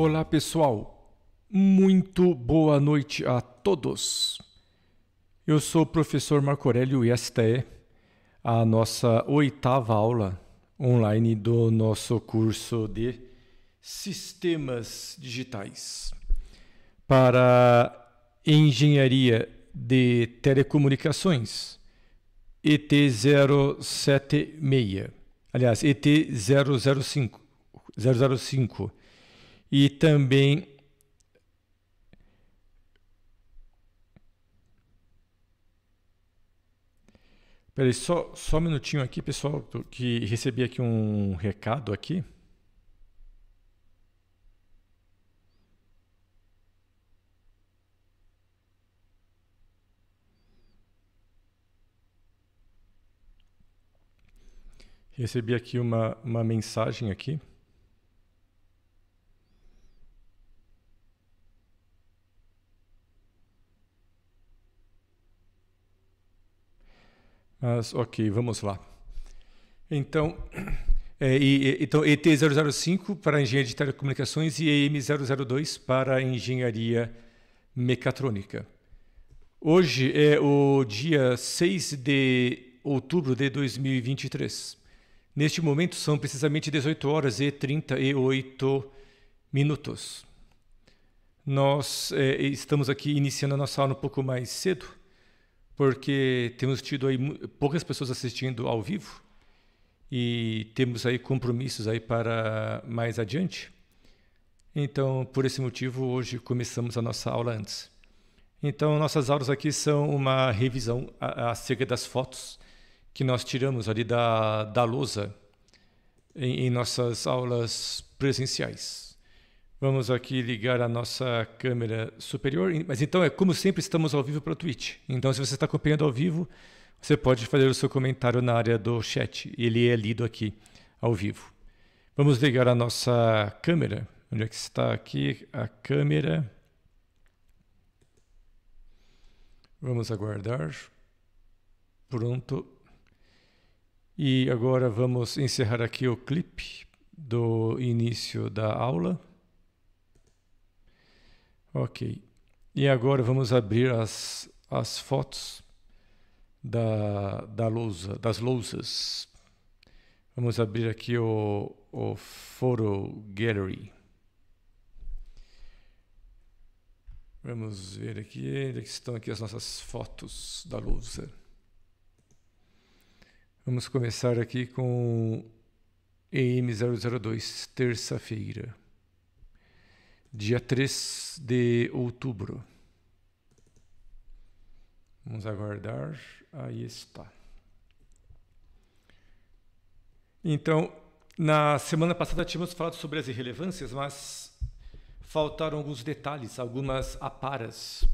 Olá pessoal, muito boa noite a todos. Eu sou o professor Marco Aurélio e esta é a nossa oitava aula online do nosso curso de Sistemas Digitais para Engenharia de Telecomunicações, ET076, aliás, ET005, 005 e também Peraí, só, só um minutinho aqui, pessoal, que recebi aqui um recado aqui. Recebi aqui uma, uma mensagem aqui. Mas, ok, vamos lá. Então, é, e, então ET005 para engenharia de telecomunicações e EM002 para engenharia mecatrônica. Hoje é o dia 6 de outubro de 2023. Neste momento são precisamente 18 horas e 38 minutos. Nós é, estamos aqui iniciando a nossa aula um pouco mais cedo porque temos tido aí poucas pessoas assistindo ao vivo e temos aí compromissos aí para mais adiante. Então, por esse motivo, hoje começamos a nossa aula antes. Então, nossas aulas aqui são uma revisão acerca das fotos que nós tiramos ali da, da lousa em, em nossas aulas presenciais. Vamos aqui ligar a nossa câmera superior. Mas então, é como sempre, estamos ao vivo para o Twitch. Então, se você está acompanhando ao vivo, você pode fazer o seu comentário na área do chat. Ele é lido aqui ao vivo. Vamos ligar a nossa câmera. Onde é que está aqui a câmera? Vamos aguardar. Pronto. E agora vamos encerrar aqui o clipe do início da aula. Ok. E agora vamos abrir as, as fotos da, da lousa, das lousas. Vamos abrir aqui o, o Photo Gallery. Vamos ver aqui, onde é estão aqui as nossas fotos da lousa. Vamos começar aqui com EM002, terça-feira dia 3 de outubro. Vamos aguardar. Aí está. Então, na semana passada tínhamos falado sobre as irrelevâncias, mas faltaram alguns detalhes, algumas aparas,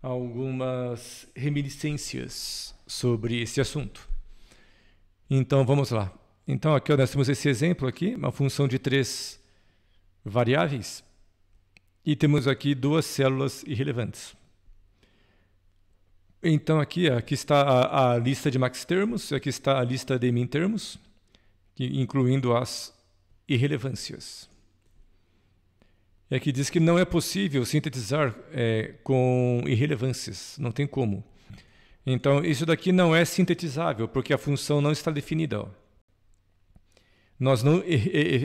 algumas reminiscências sobre esse assunto. Então, vamos lá. Então, aqui nós temos esse exemplo aqui, uma função de três variáveis e temos aqui duas células irrelevantes. Então aqui, aqui está a, a lista de max termos, aqui está a lista de min termos, incluindo as irrelevâncias. E aqui diz que não é possível sintetizar é, com irrelevâncias, não tem como. Então isso daqui não é sintetizável, porque a função não está definida. Ó nós não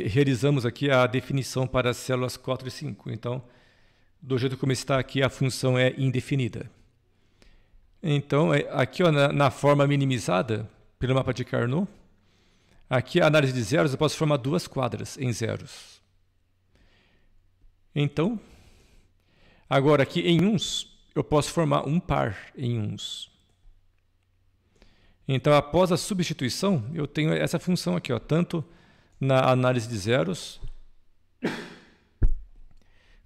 realizamos aqui a definição para as células 4 e 5. Então, do jeito como está aqui, a função é indefinida. Então, é, aqui ó, na, na, forma minimizada, pelo mapa de Carnot, aqui a análise de zeros, eu posso formar duas quadras em zeros. Então, agora aqui em uns, eu posso formar um par em uns. Então, após a substituição, eu tenho essa função aqui, ó, tanto na análise de zeros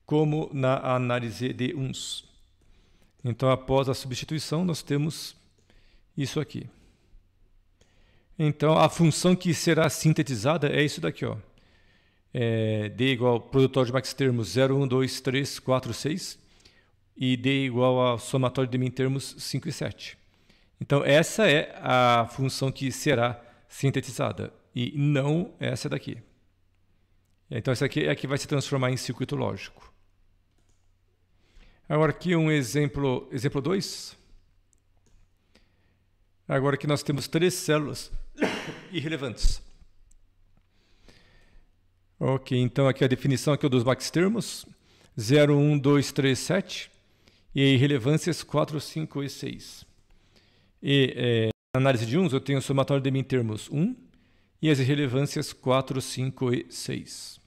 como na análise de uns. Então, após a substituição, nós temos isso aqui. Então, a função que será sintetizada é isso daqui. Ó. É, D igual ao produtor de max termos 0, 1, 2, 3, 4, 6. E D igual ao somatório de min termos 5 e 7. Então, essa é a função que será sintetizada e não é essa daqui. Então, essa aqui é a que vai se transformar em circuito lógico. Agora aqui um exemplo, exemplo 2. Agora que nós temos três células irrelevantes. Ok, então aqui a definição aqui é dos max termos. 0, 1, 2, 3, 7. E irrelevâncias 4, 5 e 6. E é, na análise de uns eu tenho o somatório de min termos 1 e as irrelevâncias 4, 5 e 6.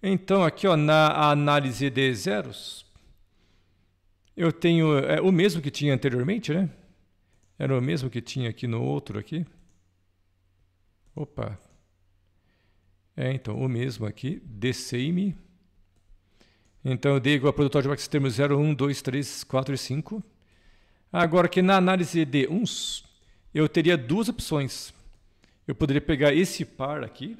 Então, aqui ó, na análise de zeros, eu tenho é, o mesmo que tinha anteriormente, né? Era o mesmo que tinha aqui no outro aqui. Opa! É, então, o mesmo aqui, the same. Então, eu dei igual a produtor de box termos 0, 1, 2, 3, 4 e 5. Agora, que na análise de uns, eu teria duas opções eu poderia pegar esse par aqui,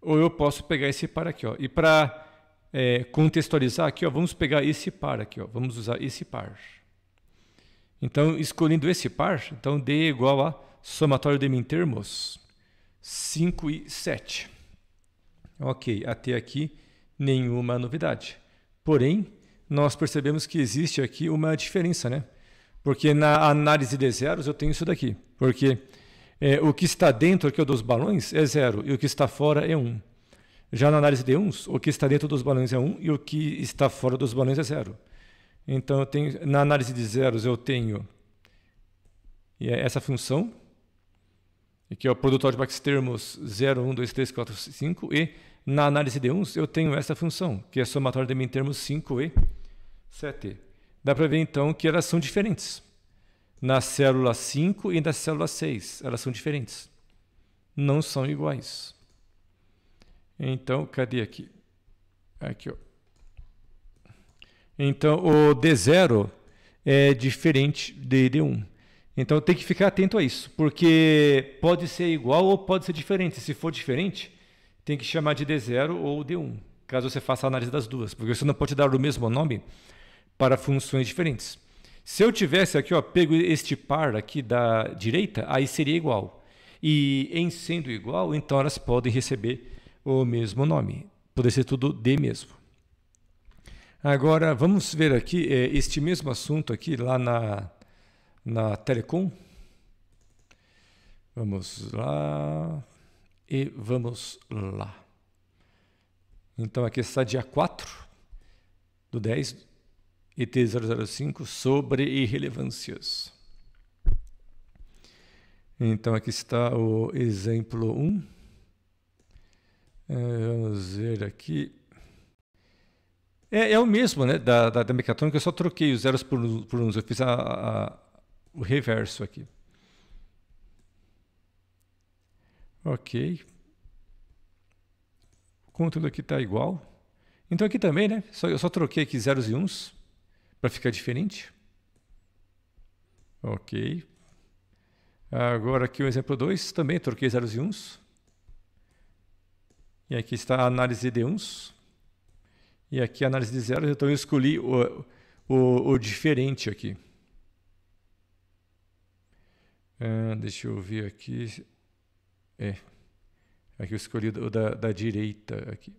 ou eu posso pegar esse par aqui. Ó. E para é, contextualizar aqui, ó, vamos pegar esse par aqui, ó. vamos usar esse par. Então, escolhendo esse par, então D é igual a somatório de min termos, 5 e 7. Ok, até aqui nenhuma novidade. Porém, nós percebemos que existe aqui uma diferença, né? Porque na análise de zeros eu tenho isso daqui. Porque é, o que está dentro aqui dos balões é zero e o que está fora é um. Já na análise de uns, o que está dentro dos balões é um e o que está fora dos balões é zero. Então, eu tenho, na análise de zeros, eu tenho é essa função, que é o produto Max termos 0, 1, 2, 3, 4, 5, e na análise de uns, eu tenho essa função, que é somatório de mínimos termos 5 e 7 dá para ver então que elas são diferentes. Na célula 5 e na célula 6, elas são diferentes. Não são iguais. Então, cadê aqui? Aqui, ó. Então, o D0 é diferente de D1. Então, tem que ficar atento a isso, porque pode ser igual ou pode ser diferente. Se for diferente, tem que chamar de D0 ou D1, caso você faça a análise das duas, porque você não pode dar o mesmo nome para funções diferentes. Se eu tivesse aqui, ó, pego este par aqui da direita, aí seria igual. E em sendo igual, então elas podem receber o mesmo nome. Poderia ser tudo D mesmo. Agora, vamos ver aqui é, este mesmo assunto aqui lá na, na Telecom. Vamos lá e vamos lá. Então aqui está dia 4 do 10 ET 005 sobre irrelevâncias. Então aqui está o exemplo 1. É, vamos ver aqui. É, é o mesmo né, da, da, da, mecatrônica, eu só troquei os zeros por, por uns, eu fiz a, a, o reverso aqui. Ok. O conteúdo aqui está igual. Então aqui também, né? Só, eu só troquei aqui zeros e uns para ficar diferente. Ok. Agora aqui o exemplo 2, também troquei zeros e uns. E aqui está a análise de uns. E aqui a análise de zeros, então eu escolhi o, o, o diferente aqui. Uh, deixa eu ver aqui. É. Aqui eu escolhi o da, da direita aqui.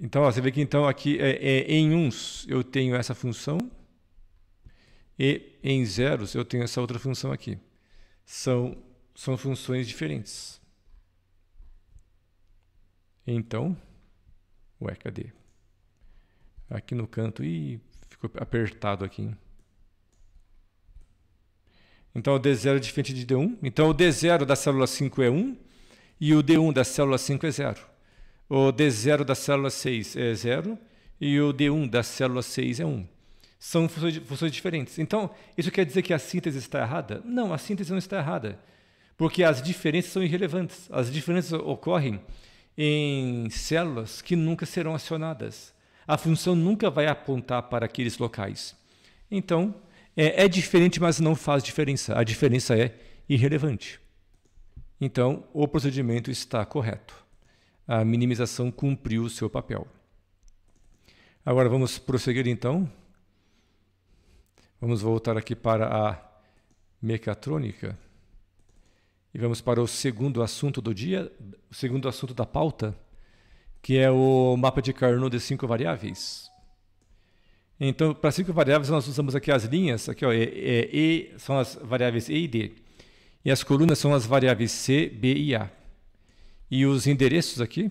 Então, ó, você vê que então aqui é, é, em uns eu tenho essa função e em zeros eu tenho essa outra função aqui. São, são funções diferentes. Então, ué, cadê? Aqui no canto, e ficou apertado aqui. Então, o D0 é diferente de D1. Então, o D0 da célula 5 é 1 e o D1 da célula 5 é 0. O D0 da célula 6 é 0 e o D1 da célula 6 é 1. São funções diferentes. Então, isso quer dizer que a síntese está errada? Não, a síntese não está errada. Porque as diferenças são irrelevantes. As diferenças ocorrem em células que nunca serão acionadas. A função nunca vai apontar para aqueles locais. Então, é, é diferente, mas não faz diferença. A diferença é irrelevante. Então, o procedimento está correto a minimização cumpriu o seu papel. Agora vamos prosseguir então. Vamos voltar aqui para a mecatrônica e vamos para o segundo assunto do dia, o segundo assunto da pauta, que é o mapa de Carnot de cinco variáveis. Então, para cinco variáveis, nós usamos aqui as linhas, aqui ó, é, é, e, são as variáveis E e D. E as colunas são as variáveis C, B e A e os endereços aqui.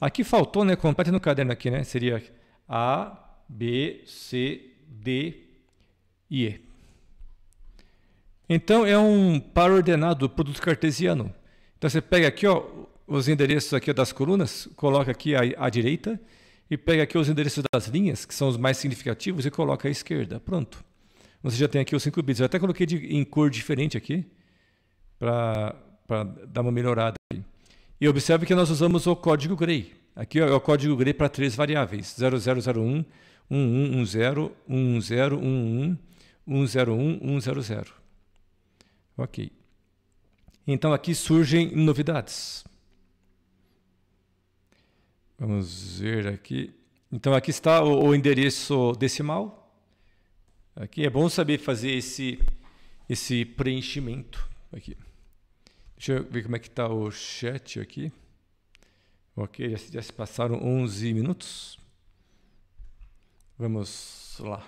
Aqui faltou, né? Completa no caderno aqui, né? Seria A, B, C, D e E. Então é um par ordenado produto cartesiano. Então você pega aqui ó, os endereços aqui das colunas, coloca aqui à, à direita e pega aqui os endereços das linhas, que são os mais significativos, e coloca à esquerda. Pronto. Você já tem aqui os 5 bits. Eu até coloquei de, em cor diferente aqui para dar uma melhorada aqui. E observe que nós usamos o código Gray. Aqui é o código Gray para três variáveis: 0001, 1110, 1011, 101, 100. Ok. Então aqui surgem novidades. Vamos ver aqui. Então aqui está o, o endereço decimal. Aqui é bom saber fazer esse, esse preenchimento aqui. Deixa eu ver como é que está o chat aqui. Ok, já, já se passaram 11 minutos. Vamos lá.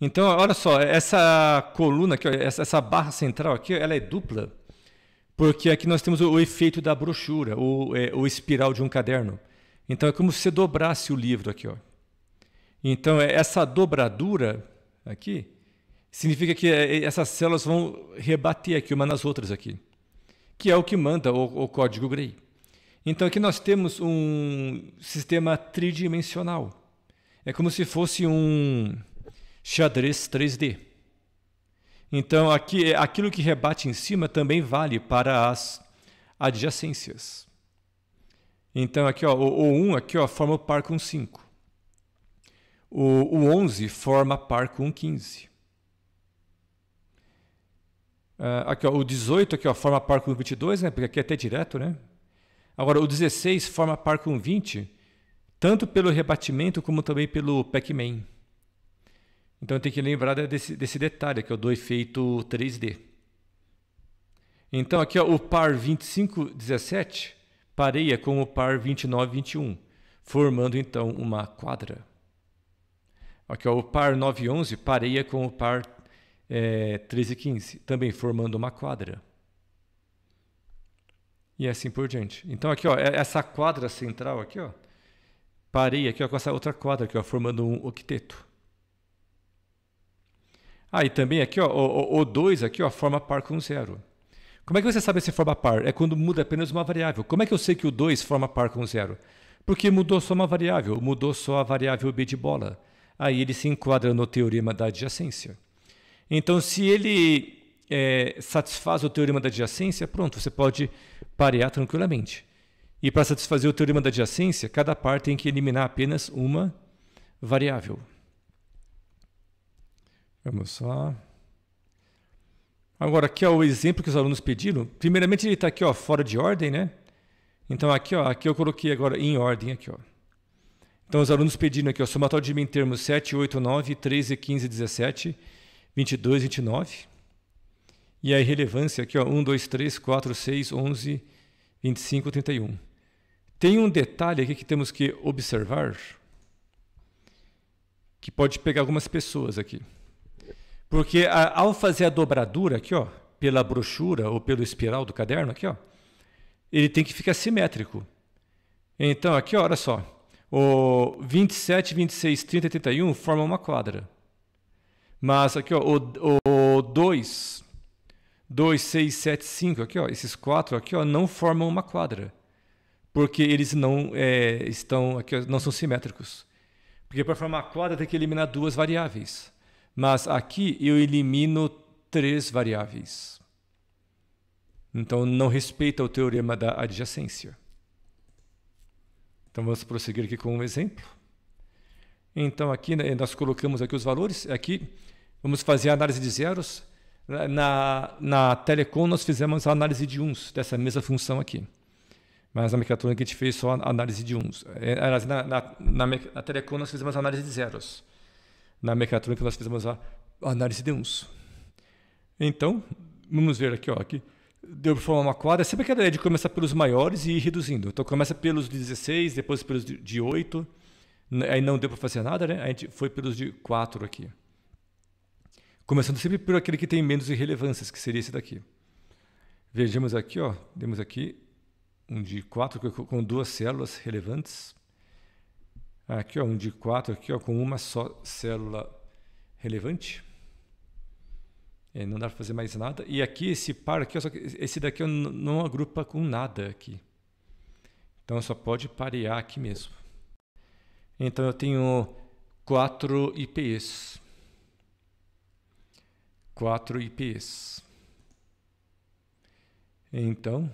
Então, olha só, essa coluna aqui, essa barra central aqui, ela é dupla, porque aqui nós temos o, efeito da brochura, ou é, o espiral de um caderno. Então, é como se você dobrasse o livro aqui. Ó. Então, é, essa dobradura aqui, significa que eh, eh, essas células vão rebater aqui uma nas outras aqui, que é o que manda o, o código Gray. Então aqui nós temos um sistema tridimensional. É como se fosse um xadrez 3D. Então aqui eh, aquilo que rebate em cima também vale para as adjacências. Então aqui ó, o, o 1 aqui ó, forma o par com 5. O, o 11 forma par com 15. Uh, aqui, ó, o 18 aqui, ó, forma par com o 22, né? Porque aqui é até direto, né? Agora, o 16 forma par com 20, tanto pelo rebatimento como também pelo Pac-Man. Então, tem que lembrar desse, desse detalhe aqui, ó, do efeito 3D. Então, aqui ó, o par 25, 17 pareia com o par 29, 21, formando então uma quadra. Aqui ó, o par 9, 11 pareia com o par é, 13 e 15, também formando uma quadra. E assim por diante. Então aqui, ó, é, essa quadra central aqui, ó, parei aqui ó, com essa outra quadra aqui, ó, formando um octeto. Ah, e também aqui, ó, o, 2 aqui, ó, forma par com zero. Como é que você sabe se forma par? É quando muda apenas uma variável. Como é que eu sei que o 2 forma par com zero? Porque mudou só uma variável, mudou só a variável b de bola. Aí ele se enquadra no teorema da adjacência. Então, se ele é, satisfaz o teorema da adjacência, pronto, você pode parear tranquilamente. E para satisfazer o teorema da adjacência, cada par tem que eliminar apenas uma variável. Vamos lá. Agora, aqui é o exemplo que os alunos pediram. Primeiramente, ele está aqui ó, fora de ordem, né? Então, aqui, ó, aqui eu coloquei agora em ordem. Aqui, ó. Então, os alunos pediram aqui ó, somatório de meio termos 7, 8, 9, 13, 15, 17 22, 29. E a irrelevância aqui, ó, 1, 2, 3, 4, 6, 11, 25, 31. Tem um detalhe aqui que temos que observar, que pode pegar algumas pessoas aqui. Porque a, ao fazer é a dobradura aqui, ó, pela brochura ou pelo espiral do caderno aqui, ó, ele tem que ficar simétrico. Então aqui, ó, olha só, o 27, 26, 30 e 31 formam uma quadra. Mas aqui, ó, o 2, 2, 6, 7, 5, aqui, ó, esses quatro aqui, ó, não formam uma quadra. Porque eles não é, estão, aqui, ó, não são simétricos. Porque para formar quadra tem que eliminar duas variáveis. Mas aqui eu elimino três variáveis. Então não respeita o teorema da adjacência. Então vamos prosseguir aqui com um exemplo. Então aqui né, nós colocamos aqui os valores. Aqui vamos fazer a análise de zeros. Na, na Telecom, nós fizemos a análise de uns dessa mesma função aqui. Mas na mecatrônica, a gente fez só a análise de uns. É, na, na, na, na Telecom, nós fizemos a análise de zeros. Na mecatrônica, nós fizemos a análise de uns. Então, vamos ver aqui, ó, aqui deu para formar uma quadra. Sempre aquela ideia de começar pelos maiores e ir reduzindo. Então começa pelos de 16, depois pelos de 8. Aí não deu para fazer nada, né? A gente foi pelos de 4 aqui. Começando sempre por aquele que tem menos irrelevâncias, que seria esse daqui. Vejamos aqui, ó, temos aqui um de 4 com duas células relevantes. Aqui, ó, um de 4 aqui, ó, com uma só célula relevante. É, não dá para fazer mais nada. E aqui esse par aqui, ó, esse daqui ó, não agrupa com nada aqui. Então só pode parear aqui mesmo. Então eu tenho quatro IPs quatro IPs. Então,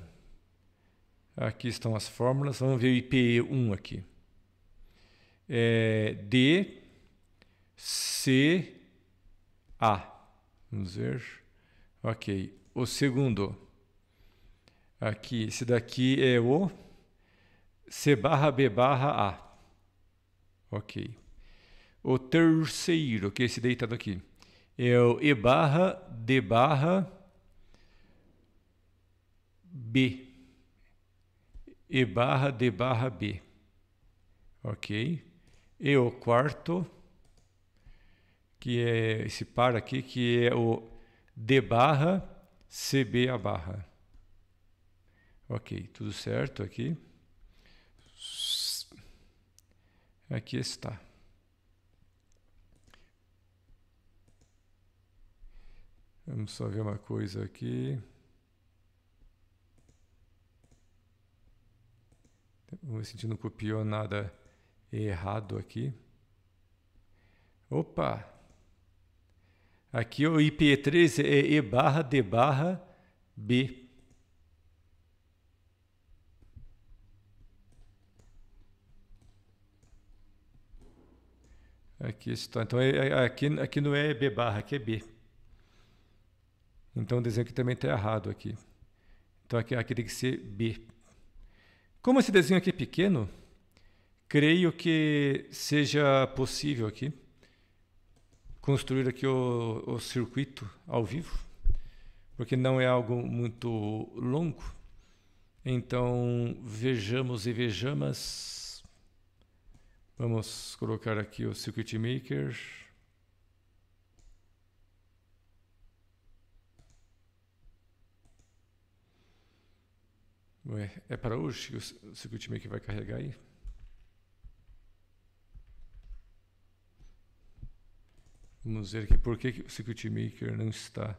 aqui estão as fórmulas. Vamos ver o IPE1 aqui. É D, C, A. Vamos ver. Ok. O segundo. Aqui, esse daqui é o C barra B barra A. Ok. O terceiro, que é esse deitado aqui é o E barra D barra B. E barra D barra B. Ok? E o quarto, que é esse par aqui, que é o D barra CB a barra. Ok, tudo certo aqui. Aqui está. Vamos só ver uma coisa aqui. Vamos ver se a gente não copiou nada errado aqui. Opa! Aqui é o IP13 é E barra D barra B. Aqui está. Então é, é, aqui, aqui não é B barra, aqui é B. Então o desenho aqui também está errado aqui. Então aqui, aqui tem que ser B. Como esse desenho aqui é pequeno, creio que seja possível aqui construir aqui o, o circuito ao vivo, porque não é algo muito longo. Então vejamos e vejamos. Vamos colocar aqui o Circuit Maker. É? é para hoje que o Circuit Maker vai carregar aí? Vamos ver aqui por que o Circuit Maker não está.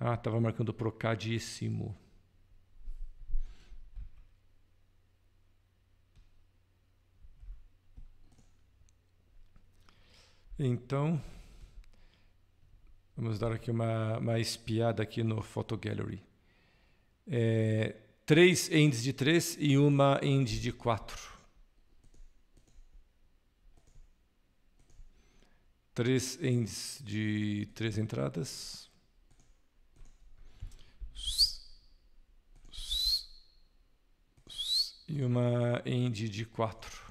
Ah, estava marcando procadíssimo. Então, vamos dar aqui uma, uma espiada aqui no Photo Gallery. É, três ends de três e uma end de quatro. Três ends de três entradas. E uma end de quatro.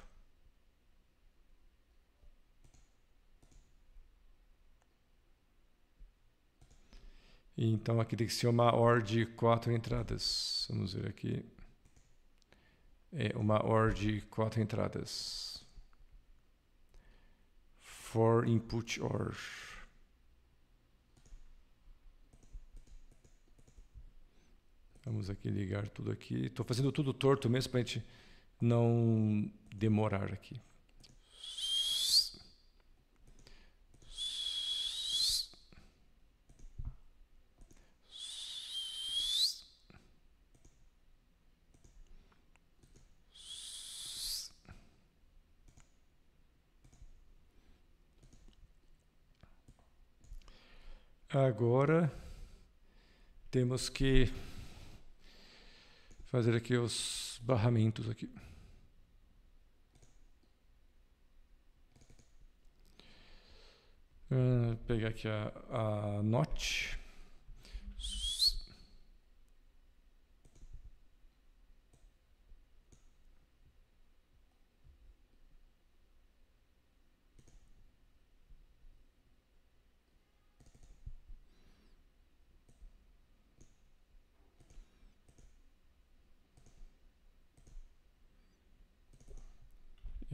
então aqui tem que ser uma OR de quatro entradas. Vamos ver aqui. É uma OR de quatro entradas. For input OR. Vamos aqui ligar tudo aqui. Estou fazendo tudo torto mesmo para a gente não demorar aqui. Agora temos que fazer aqui os barramentos aqui. Uh, pegar aqui a, a note.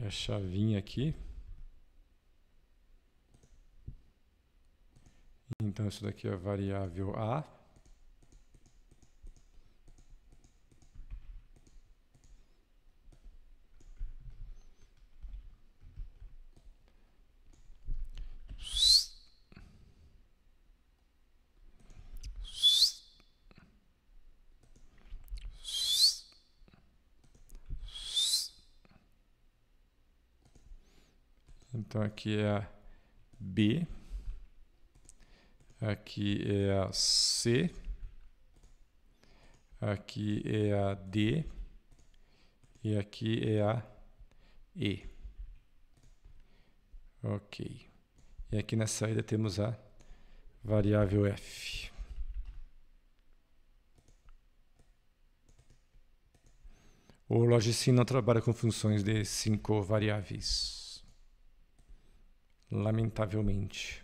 a chavinha aqui. Então, isso daqui é a variável A. aqui é a B, aqui é a C, aqui é a D e aqui é a E. Ok. E aqui na saída temos a variável F. O Logicin não trabalha com funções de cinco variáveis lamentavelmente.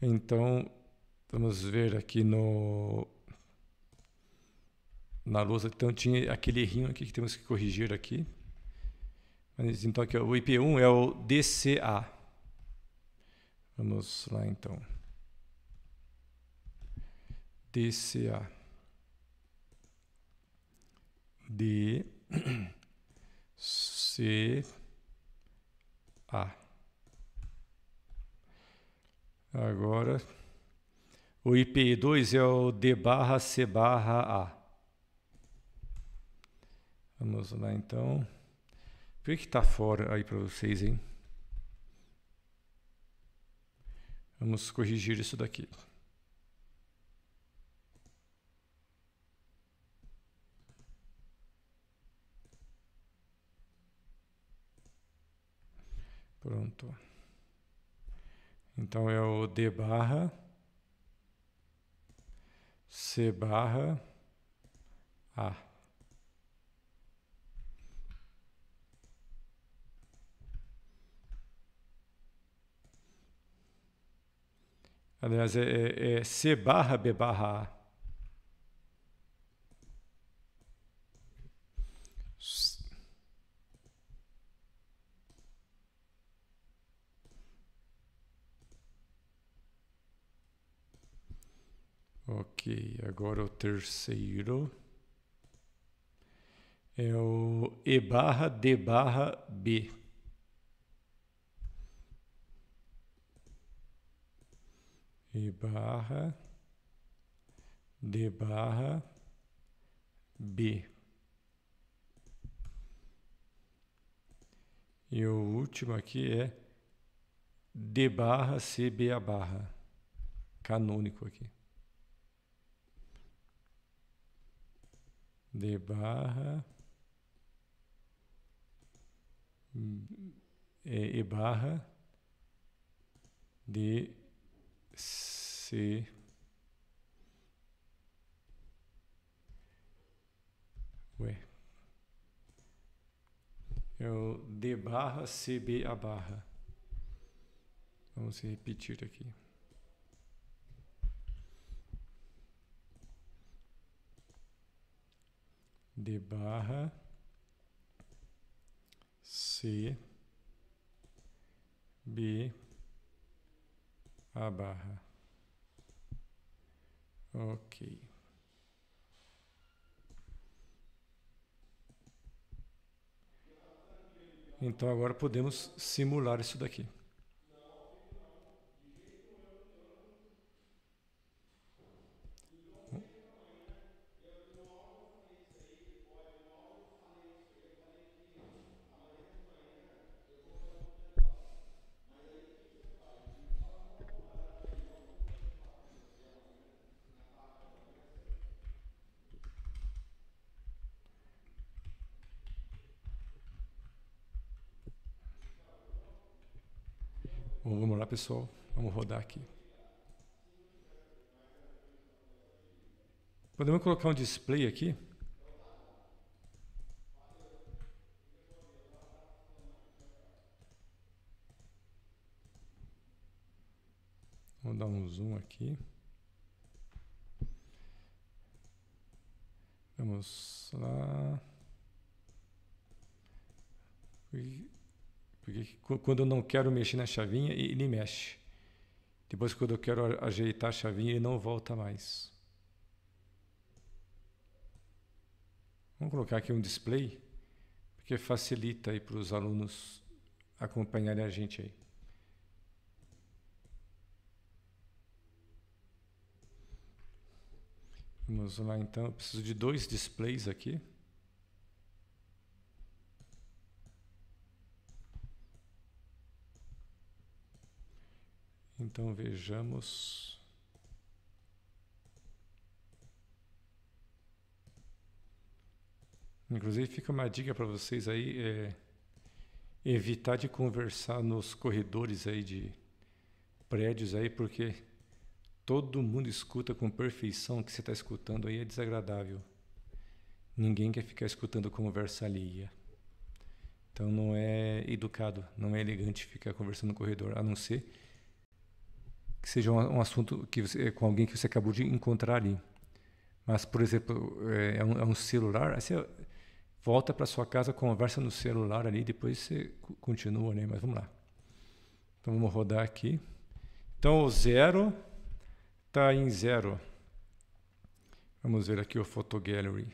Então, vamos ver aqui no na lousa. Então, tinha aquele errinho aqui que temos que corrigir aqui. Mas, então, aqui, o IP1 é o DCA. Vamos lá, então. DCA. D... C... Ah, Agora, o IPI 2 é o D barra C barra A. Vamos lá então. Vê que está fora aí para vocês, hein? Vamos corrigir isso daqui. Pronto. Então é o D barra, C barra, A. Aliás, é, é, é C barra B barra A. Ok, agora o terceiro é o E barra D barra B. E barra D barra B. E o último aqui é D barra C B a barra. Canônico aqui. de barra e, é, e barra de C Ué. É o D barra CB a barra. Vamos repetir aqui. d barra C B a barra. Ok. Então agora podemos simular isso daqui. pessoal? Vamos rodar aqui. Podemos colocar um display aqui? Vamos dar um zoom aqui. Vamos lá. Porque quando eu não quero mexer na chavinha, ele mexe. Depois, quando eu quero ajeitar a chavinha, ele não volta mais. Vamos colocar aqui um display, porque facilita aí para os alunos acompanharem a gente aí. Vamos lá então, eu preciso de dois displays aqui. Então vejamos. Inclusive fica uma dica para vocês aí, é evitar de conversar nos corredores aí de prédios aí, porque todo mundo escuta com perfeição o que você está escutando aí é desagradável. Ninguém quer ficar escutando conversa alheia. Então não é educado, não é elegante ficar conversando no corredor, a não ser que seja um, um assunto que você, com alguém que você acabou de encontrar ali. Mas, por exemplo, é, é um, é um celular, você volta para sua casa, conversa no celular ali, depois você continua, né? Mas vamos lá. Então vamos rodar aqui. Então o zero está em zero. Vamos ver aqui o Photo Gallery.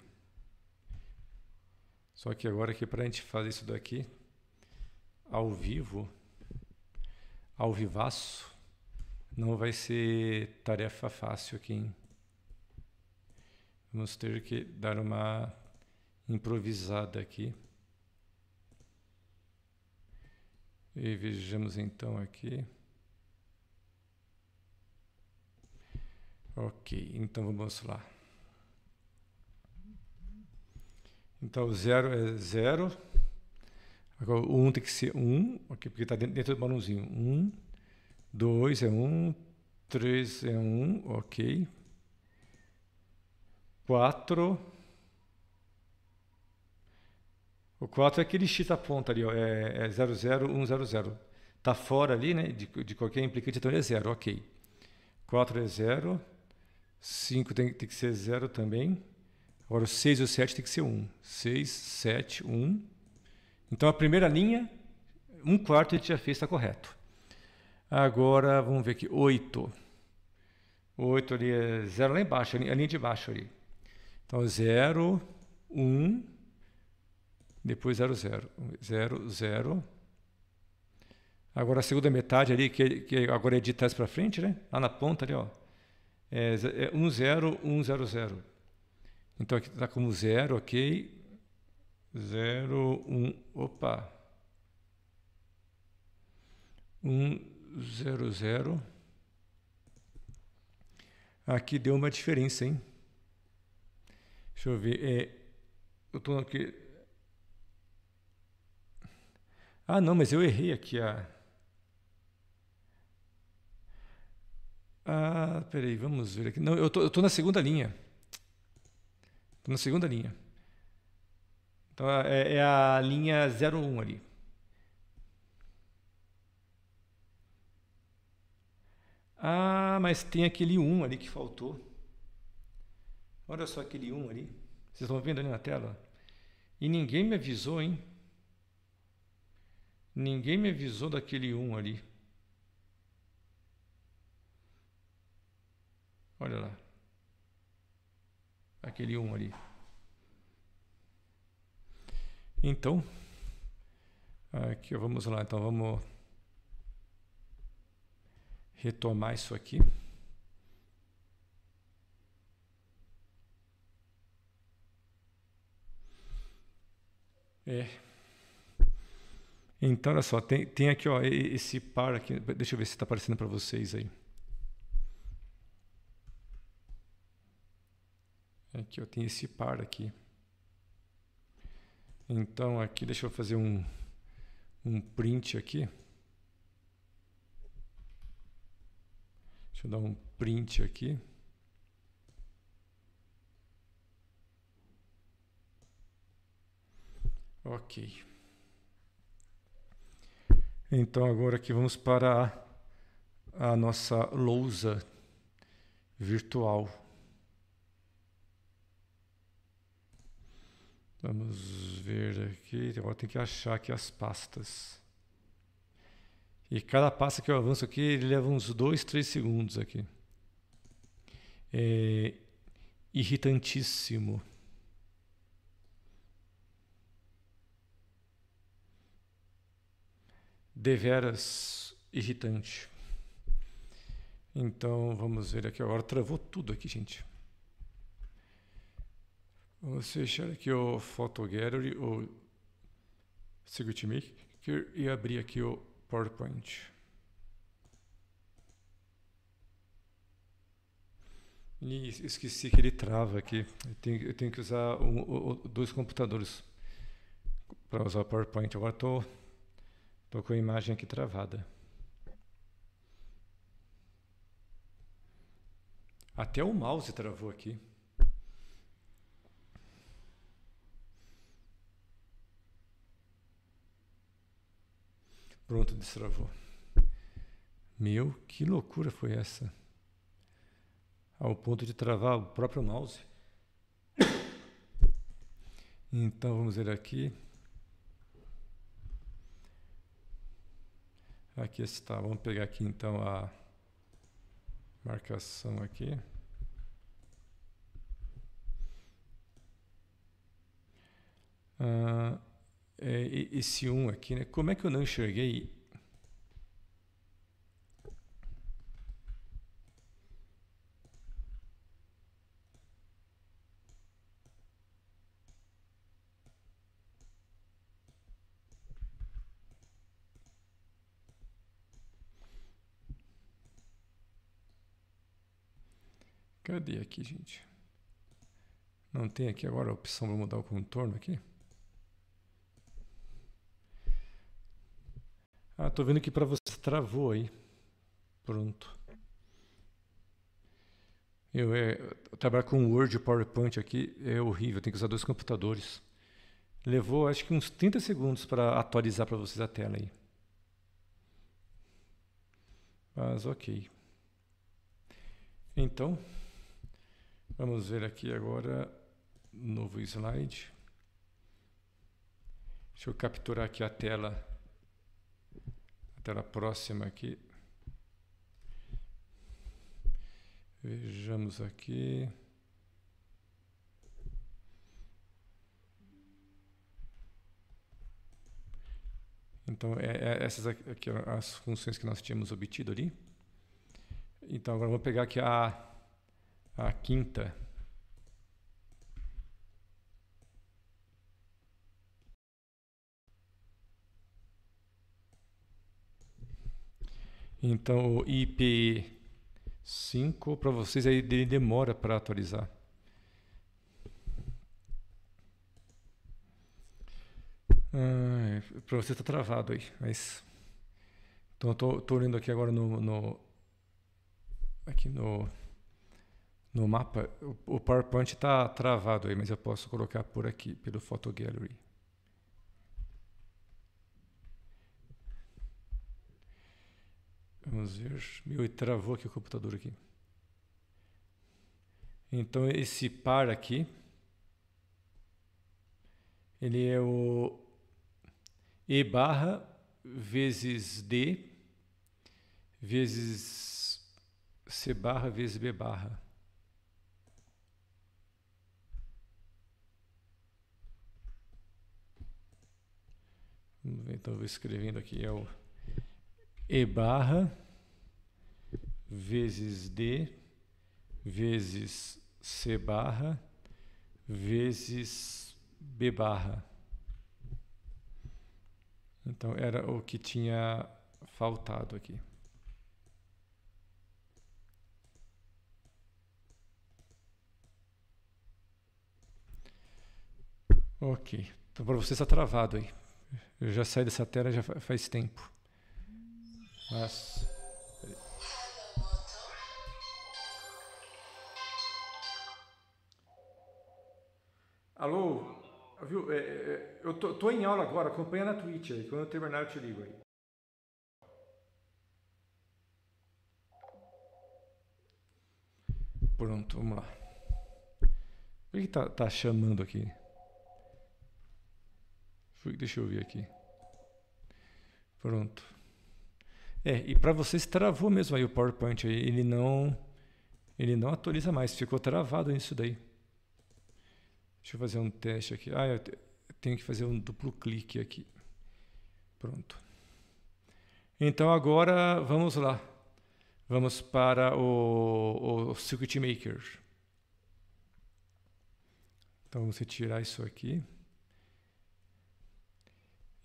Só que agora que para a gente fazer isso daqui ao vivo, ao vivaço, não vai ser tarefa fácil aqui. Hein? Vamos ter que dar uma improvisada aqui. E vejamos então aqui. Ok, então vamos lá. Então, o zero é zero. Agora, um tem que ser um, okay, porque está dentro, dentro do balãozinho. Um. 2 é 1, 3 é 1, ok. 4. O 4 é aquele x da ponta ali, ó, é, é 0, 0, 1, 0, 0. Está fora ali, né, de, de qualquer implicante, então ele é 0, ok. 4 é 0, 5 tem, tem que ser 0 também. Agora o 6 e o 7 tem que ser 1. 6, 7, 1. Então a primeira linha, 1 quarto a gente já fez, está correto. Agora, vamos ver aqui, 8. 8 ali é 0 lá embaixo, a linha de baixo ali. Então, 0, 1, depois 0, 0. 0, 0. Agora, a segunda metade ali, que, que agora é de trás para frente, né? Lá na ponta ali, ó. É 1, 0, 1, 0, 0. Então, aqui está como 0, ok. 0, 1, opa. 1, um, 00. Aqui deu uma diferença, hein? Deixa eu ver. É, eu estou aqui. Ah, não, mas eu errei aqui a. Ah. ah, peraí, vamos ver aqui. Não, eu tô, eu tô na segunda linha. Tô na segunda linha. Então é, é a linha 01 ali. Ah, mas tem aquele 1 ali que faltou. Olha só aquele 1 ali. Vocês estão vendo ali na tela? E ninguém me avisou, hein? Ninguém me avisou daquele 1 ali. Olha lá. Aquele 1 ali. Então, aqui vamos lá, então vamos retomar isso aqui. É. Então, olha só, tem, tem aqui ó, esse par aqui. Deixa eu ver se está aparecendo para vocês aí. Aqui é eu tenho esse par aqui. Então aqui deixa eu fazer um, um print aqui. Deixa eu dar um print aqui. Ok. Então agora aqui vamos para a, a nossa lousa virtual. Vamos ver aqui. Agora tem que achar aqui as pastas. E cada passo que eu avanço aqui, ele leva uns 2, 3 segundos aqui. É irritantíssimo. Deveras irritante. Então, vamos ver aqui agora. Travou tudo aqui, gente. Vamos fechar aqui o Photo Gallery, o Security Maker, e abrir aqui o PowerPoint. E esqueci que ele trava aqui. Eu tenho, eu tenho que usar um, dois computadores para usar o PowerPoint. Agora estou tô, tô com a imagem aqui travada. Até o mouse travou aqui. Pronto, destravou. Meu, que loucura foi essa? Ao ponto de travar o próprio mouse. Então vamos ver aqui. Aqui está. Vamos pegar aqui então a marcação aqui. Ah, é, esse um aqui, né? Como é que eu não enxerguei? Cadê aqui, gente? Não tem aqui agora a opção para mudar o contorno aqui? Tô vendo que para você travou aí. Pronto. Eu, é, trabalhar com Word e PowerPoint aqui é horrível, tem que usar dois computadores. Levou acho que uns 30 segundos para atualizar para vocês a tela aí. Mas ok. Então, vamos ver aqui agora novo slide. Deixa eu capturar aqui a tela então, a próxima aqui. Vejamos aqui. Então, é, é, essas aqui as funções que nós tínhamos obtido ali. Então, agora vou pegar aqui a, a quinta. Então, o IP 5 para vocês aí demora para atualizar. Ah, para você está travado aí, mas então eu estou olhando aqui agora no, no, aqui no no mapa o, o PowerPoint está travado aí, mas eu posso colocar por aqui pelo Photo Gallery. Vamos ver. Meu, e travou aqui o computador aqui. Então esse par aqui, ele é o E barra vezes D vezes C barra vezes B barra. Então eu vou escrevendo aqui é o e barra vezes D vezes C barra vezes B barra. Então, era o que tinha faltado aqui. Ok. Então, para você está travado aí. Eu já saí dessa tela já faz tempo. Nossa. Alô, viu? É, é, eu tô, tô, em aula agora, acompanha na Twitch aí. Quando eu terminar, eu te ligo aí. Pronto, vamos lá. Por que, que tá, tá chamando aqui? Deixa eu ver aqui. Pronto. É, e para vocês travou mesmo aí o PowerPoint, ele não ele não atualiza mais, ficou travado nisso daí. Deixa eu fazer um teste aqui. Ah, eu tenho que fazer um duplo clique aqui. Pronto. Então agora vamos lá. Vamos para o, o Circuit Maker. Então vamos retirar isso aqui.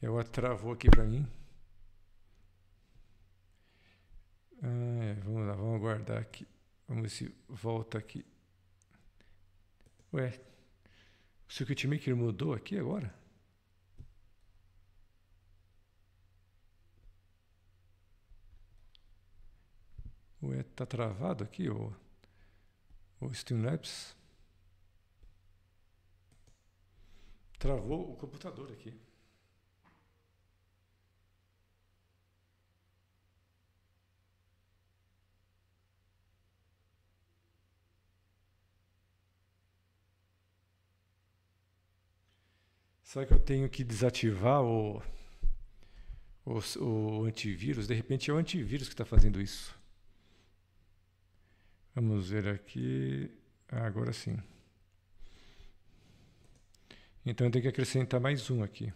Agora é travou aqui para mim. Ah, vamos lá, vamos aguardar aqui. Vamos ver se volta aqui. Ué, o Circuit Maker mudou aqui agora? Ué, tá travado aqui o, o Streamlabs? Travou o computador aqui. Será que eu tenho que desativar o, o, o antivírus? De repente é o antivírus que está fazendo isso. Vamos ver aqui. Ah, agora sim. Então eu tenho que acrescentar mais um aqui.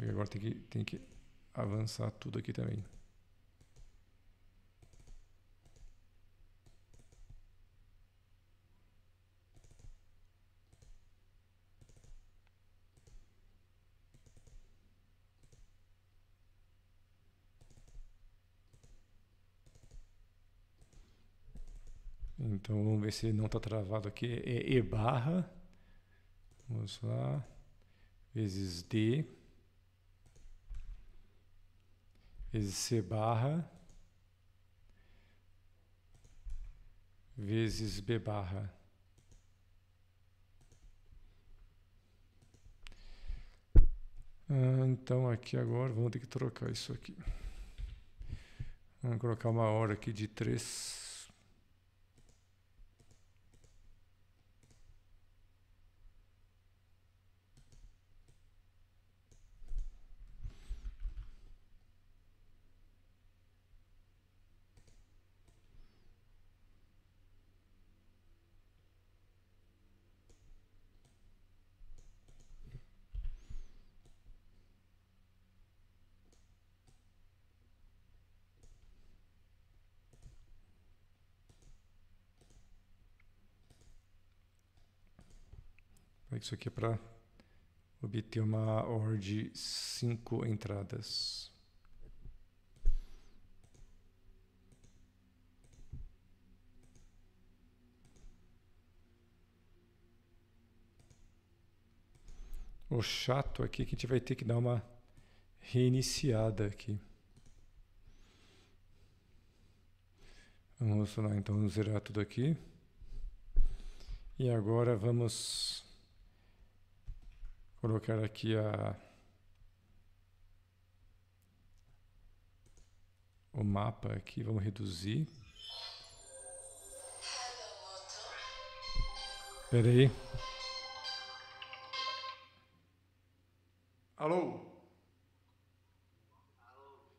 Só que agora tem que, tem que avançar tudo aqui também. Então vamos ver se não está travado aqui. É E barra. Vamos lá. Vezes D. vezes C barra vezes B barra. Ah, então aqui agora vamos ter que trocar isso aqui. Vamos colocar uma hora aqui de 3. Isso aqui é para obter uma ordem de 5 entradas. O chato aqui é que a gente vai ter que dar uma reiniciada aqui. Vamos lá então zerar tudo aqui. E agora vamos colocar aqui a o mapa aqui, vamos reduzir. Espera aí. Alô?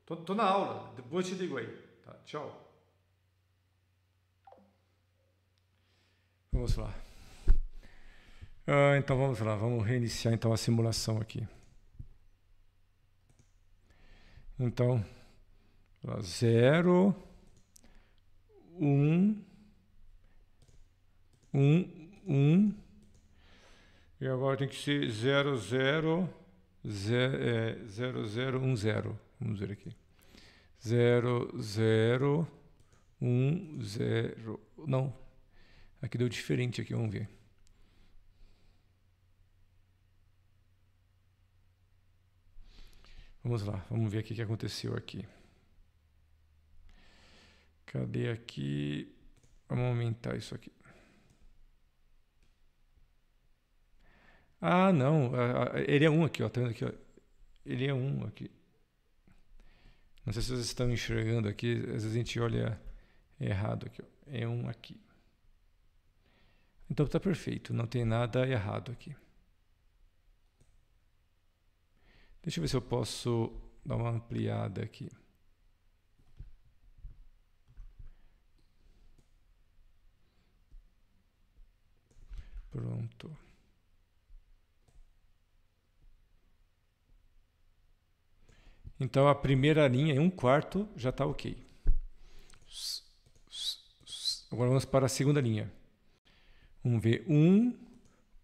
Tô, tô na aula, depois te digo aí. Tá, tchau. Vamos lá. Ah, então vamos lá, vamos reiniciar então a simulação aqui. Então, 0, 1, 1, 1. E agora tem que ser 0, 0, 0, 0, 1, 0. Vamos ver aqui. 0, 0, 1, 0. Não. Aqui deu diferente aqui, vamos ver. Vamos lá, vamos ver aqui o que aconteceu aqui. Cadê aqui? Vamos aumentar isso aqui. Ah, não. Ele é um aqui, ó. Tá vendo aqui, ó? Ele é um aqui. Não sei se vocês estão enxergando aqui. Às vezes a gente olha errado aqui, ó. É um aqui. Então tá perfeito. Não tem nada errado aqui. Deixa eu ver se eu posso dar uma ampliada aqui. Pronto. Então a primeira linha em um quarto já está ok. Agora vamos para a segunda linha. Vamos ver um,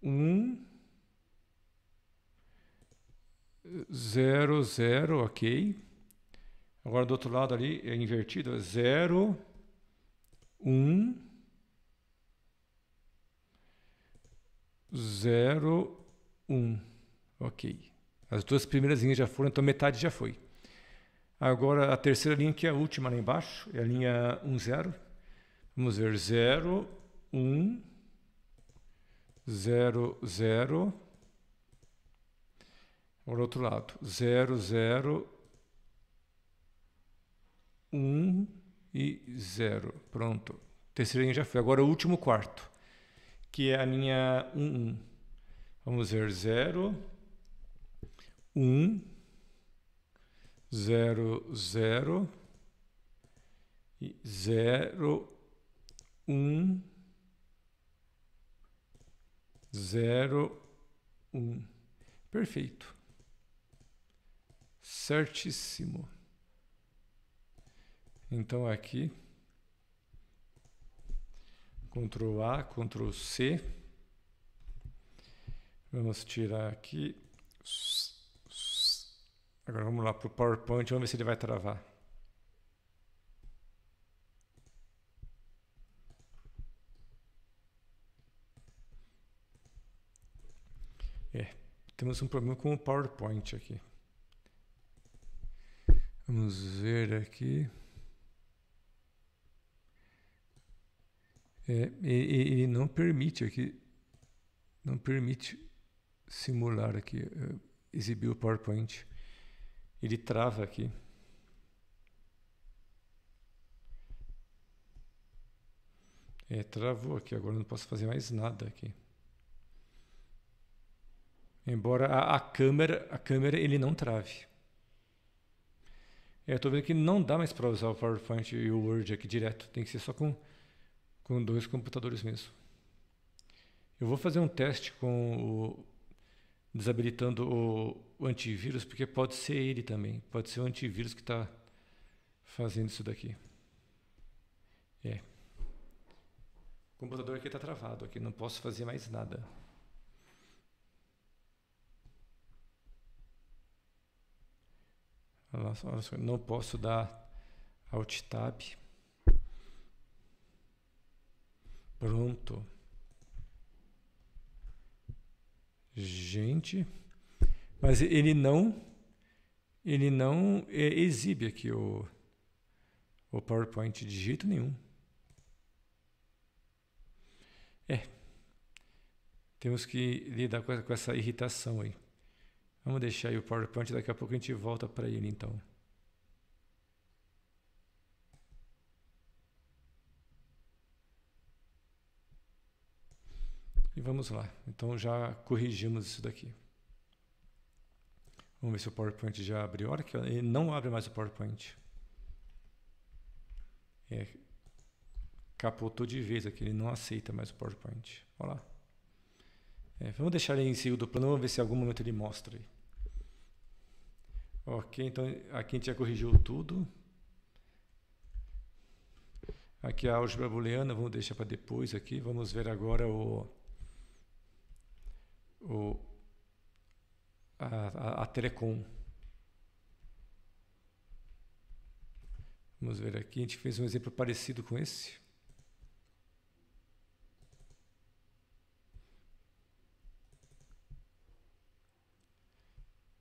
um 0, 0, ok. Agora do outro lado ali é invertido, 0, 1, 0, 1, ok. As duas primeiras linhas já foram, então metade já foi. Agora a terceira linha, que é a última lá embaixo, é a linha 1, 0. Vamos ver, 0, 1, 0, 0, por outro lado, 0, 0, 1 e 0. Pronto. terceiro já foi. Agora o último quarto, que é a linha 1, 1. Vamos ver 0, 1, 0, 0, e 0, 1, 0, 1. Perfeito certíssimo. Então aqui, Ctrl A, Ctrl C, vamos tirar aqui. Agora vamos lá para o PowerPoint, vamos ver se ele vai travar. É, temos um problema com o PowerPoint aqui. Vamos ver aqui. É, ele não permite aqui, não permite simular aqui, é, exibir o PowerPoint. Ele trava aqui. É, travou aqui, agora não posso fazer mais nada aqui. Embora a, a câmera, a câmera ele não trave. É, eu estou vendo que não dá mais para usar o PowerPoint e o Word aqui direto. Tem que ser só com, com dois computadores mesmo. Eu vou fazer um teste com o, desabilitando o, o antivírus, porque pode ser ele também. Pode ser o antivírus que está fazendo isso daqui. É. O computador aqui está travado, aqui não posso fazer mais nada. Não posso dar Alt Tab. Pronto. Gente, mas ele não ele não é, exibe aqui o o PowerPoint de jeito nenhum. É. Temos que lidar com essa irritação aí. Vamos deixar aí o PowerPoint, daqui a pouco a gente volta para ele então. E vamos lá. Então já corrigimos isso daqui. Vamos ver se o PowerPoint já abriu. Olha que ele não abre mais o PowerPoint. É, capotou de vez aqui, ele não aceita mais o PowerPoint. Olha lá. É, vamos deixar ele em segundo plano, vamos ver se em algum momento ele mostra aí. Ok, então aqui a gente já corrigiu tudo. Aqui a álgebra booleana, vamos deixar para depois aqui. Vamos ver agora o, o a, a, a telecom. Vamos ver aqui, a gente fez um exemplo parecido com esse.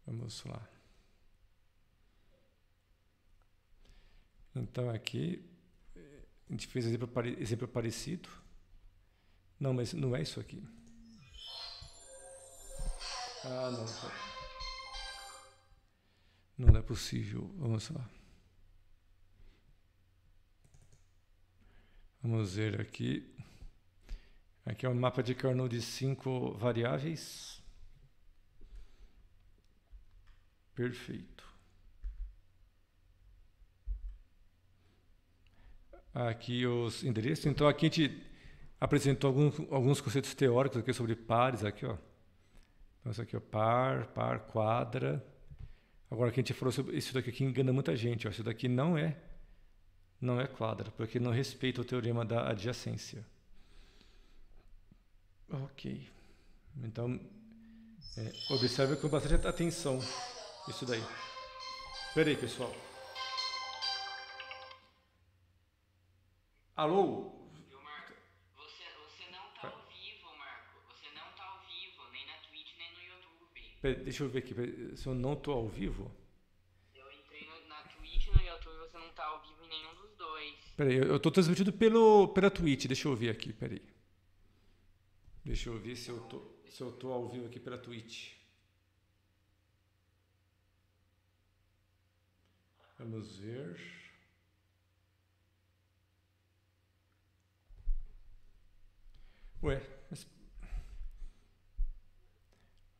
Vamos lá. Então aqui a gente fez exemplo, exemplo parecido. Não, mas não é isso aqui. Ah, não. Não é possível. Vamos lá. Vamos ver aqui. Aqui é um mapa de kernel de cinco variáveis. Perfeito. aqui os endereços. Então aqui a gente apresentou alguns, alguns conceitos teóricos aqui sobre pares aqui, ó. Então isso aqui é par, par, quadra. Agora a gente falou sobre isso daqui que engana muita gente, ó. Isso daqui não é não é quadra, porque não respeita o teorema da adjacência. OK. Então, é, observe com bastante atenção isso daí. Espera aí, pessoal. Alô? Viu, Marco? Você, não tá ao vivo, Marco. Você não tá ao vivo, nem na Twitch, nem no YouTube. Pera, deixa eu ver aqui. se eu não tô ao vivo. Eu entrei na Twitch e no YouTube você não tá ao vivo em nenhum dos dois. Peraí, eu, eu tô transmitindo pelo, pela Twitch. Deixa eu ver aqui, peraí. Deixa eu ver se eu tô, se eu tô ao vivo aqui pela Twitch. Vamos ver. Ué, mas...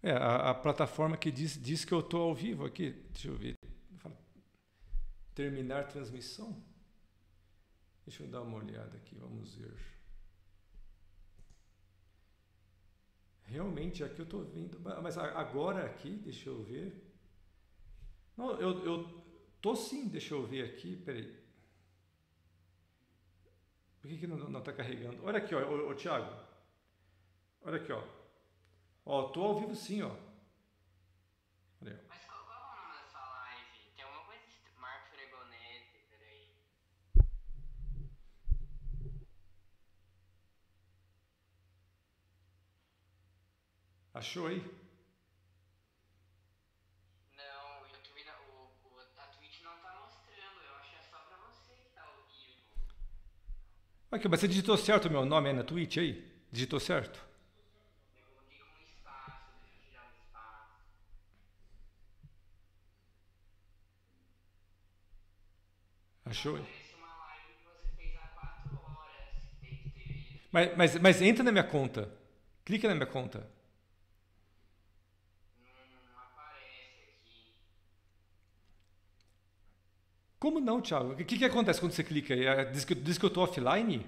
É, a, a, plataforma que diz, diz que eu estou ao vivo aqui. Deixa eu ver. Terminar transmissão? Deixa eu dar uma olhada aqui, vamos ver. Realmente, aqui eu estou vendo. Mas agora aqui, deixa eu ver. Não, eu, estou sim, deixa eu ver aqui, peraí. Por que, que não está carregando? Olha aqui, ó, ô, ô, Thiago. Olha aqui, ó. Ó, tô ao vivo sim, ó. Olha aí, ó. Mas qual, qual é o nome da sua live? Tem alguma coisa de Marco Fregonese, peraí. Achou aí? Não, a Twitch não tá mostrando. Eu acho que é só pra você que tá ao vivo. Aqui, mas você digitou certo o meu nome aí na Twitch aí? Digitou certo? Achou? Uma live que você fez há horas. Mas, mas, mas entra na minha conta. Clica na minha conta. Hum, Como não, Thiago? O que, que acontece quando você clica? Diz que, ah, diz que eu estou offline?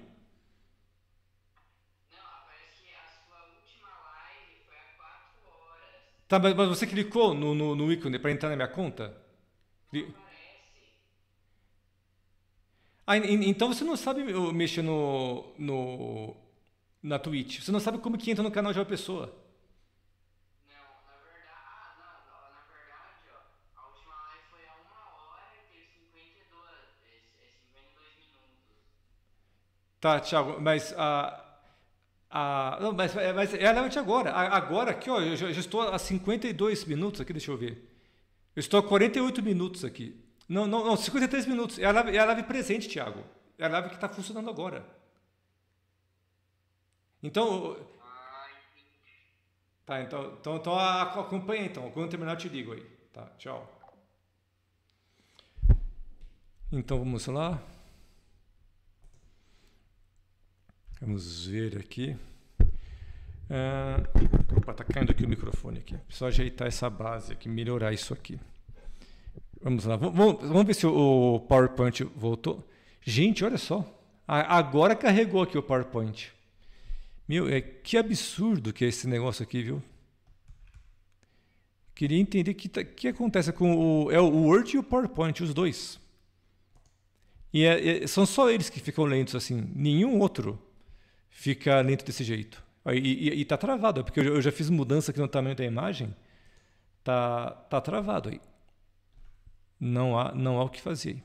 Não, aparece que a sua última live foi há 4 horas. Tá, mas, mas você clicou no, no, no ícone para entrar na minha conta? Não, ah, então você não sabe mexer no, no, na Twitch. Você não sabe como que entra no canal de uma pessoa. Tá, Thiago, mas a. a não, mas, é, mas é relevante agora. Agora aqui, ó, eu já, já estou a 52 minutos aqui, deixa eu ver. Eu estou a 48 minutos aqui. Não, não, não, 53 minutos. É a live, é a presente, Tiago. É a live que está funcionando agora. Então. Tá, então, então, então acompanha então. Quando terminar, eu te ligo aí. Tá, tchau. Então vamos lá. Vamos ver aqui. Ah, opa, tá caindo aqui o microfone aqui. Preciso ajeitar essa base aqui, melhorar isso aqui. Vamos lá, vamos, vamos ver se o PowerPoint voltou. Gente, olha só. Agora carregou aqui o PowerPoint. Meu, é, que absurdo que é esse negócio aqui, viu? Queria entender o que, tá, que acontece com o, é o Word e o PowerPoint, os dois. E é, é, são só eles que ficam lentos assim. Nenhum outro fica lento desse jeito. E, está travado, é porque eu, eu já fiz mudança aqui no tamanho da imagem. Está tá travado aí não há, não há o que fazer.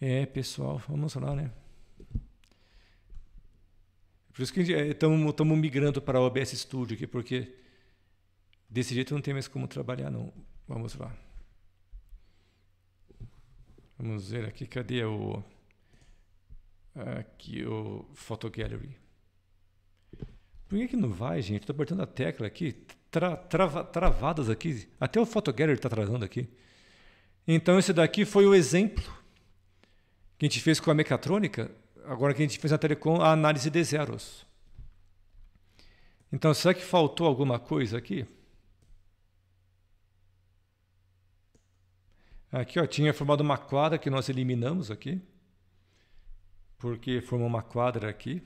É, pessoal, vamos lá, né? Por isso que estamos é, migrando para o OBS Studio aqui, porque desse jeito não tem mais como trabalhar, não. Vamos lá. Vamos ver aqui, cadê o... Aqui, o Photo Gallery. Por que, que não vai, gente? Estou apertando a tecla aqui, tra, trava, travadas aqui. Até o Photo Gallery está travando aqui. Então, esse daqui foi o exemplo que a gente fez com a mecatrônica, agora que a gente fez a telecom a análise de zeros. Então, será que faltou alguma coisa aqui? Aqui, ó, tinha formado uma quadra que nós eliminamos aqui, porque formou uma quadra aqui.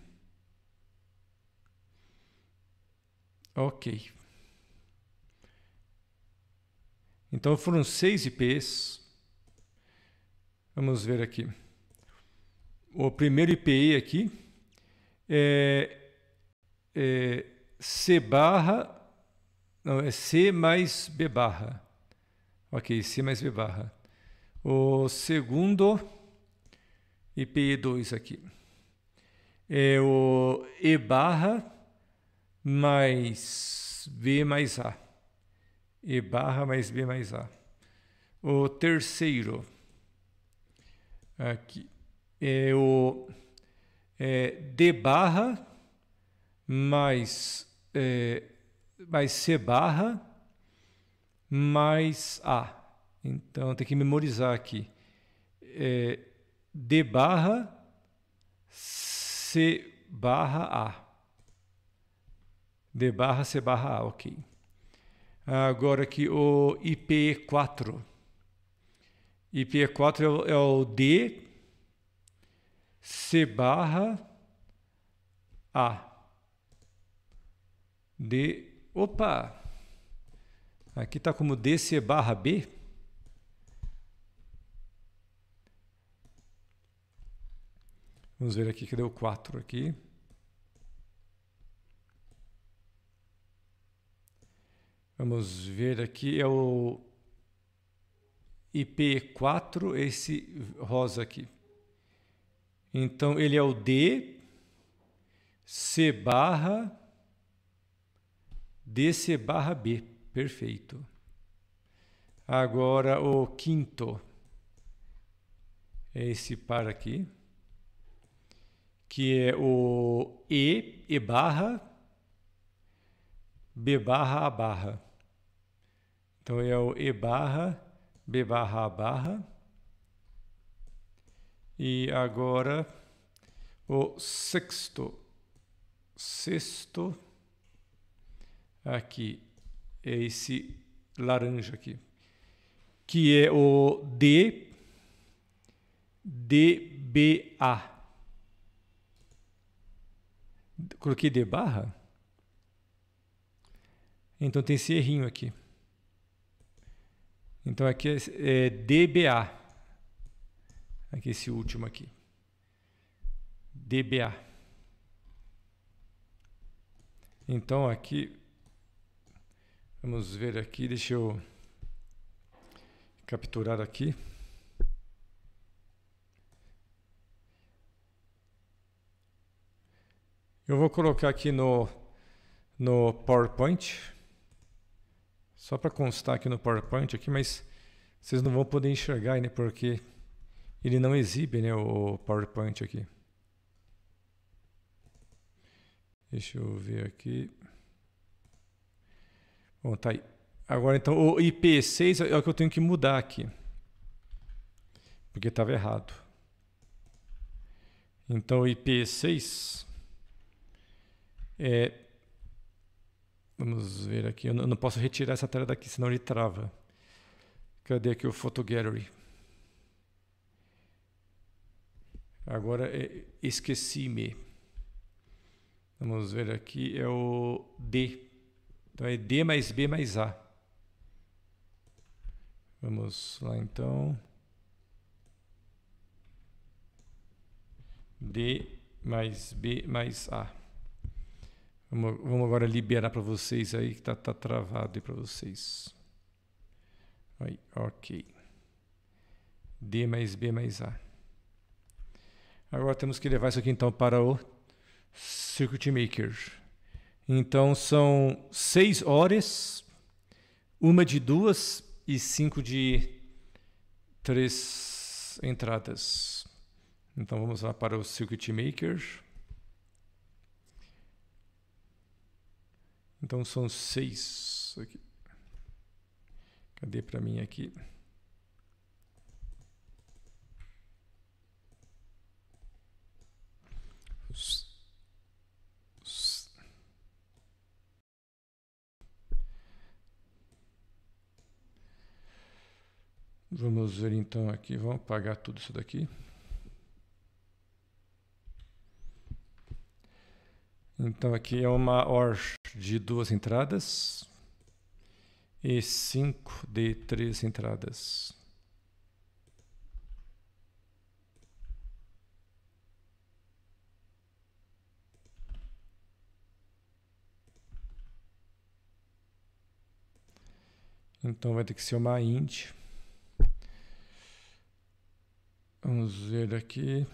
Ok. Então foram seis IPs. Vamos ver aqui. O primeiro IPI aqui é, é C barra, não, é C mais B barra. Ok, C mais B barra. O segundo IPI 2 aqui é o E barra mais B mais A. E barra mais B mais A. O terceiro aqui é o é, D barra mais, é, mais C barra mais A. Então tem que memorizar aqui. É, D barra C barra A. D barra C barra A, ok agora aqui o IP4. IP4 é, é o D C barra A. D. Opa! Aqui está como DC barra B. Vamos ver aqui que deu 4 aqui. Vamos ver aqui, é o IP4, esse rosa aqui. Então, ele é o D, C barra, C barra B. Perfeito. Agora, o quinto é esse par aqui, que é o E, E barra, B barra, A barra. Então é o E barra, B barra A barra. E agora o sexto. Sexto aqui é esse laranja aqui, que é o D a Coloquei D barra. Então tem esse errinho aqui. Então aqui é, é DBA. Aqui esse último aqui. DBA. Então aqui vamos ver aqui, deixa eu capturar aqui. Eu vou colocar aqui no no PowerPoint. Só para constar aqui no PowerPoint aqui, mas vocês não vão poder enxergar, né, porque ele não exibe, né, o PowerPoint aqui. Deixa eu ver aqui. Bom, tá aí. Agora então o IP6 é o que eu tenho que mudar aqui. Porque estava errado. Então o IP6 é Vamos ver aqui. Eu não posso retirar essa tela daqui, senão ele trava. Cadê aqui o Photo Gallery? Agora é esqueci-me. Vamos ver aqui. É o D. Então é D mais B mais A. Vamos lá então. D mais B mais A. Vamos, vamos agora liberar para vocês aí que tá, tá travado aí para vocês. Aí, ok. D mais B mais A. Agora temos que levar isso aqui então para o Circuit Maker. Então são 6 horas, uma de duas e cinco de três entradas. Então vamos lá para o Circuit Maker. Então são seis aqui. Cadê para mim aqui? Vamos ver então aqui, vamos apagar tudo isso daqui. Então aqui é uma OR de duas entradas e 5 de três entradas. Então vai ter que ser uma int. Vamos ver aqui.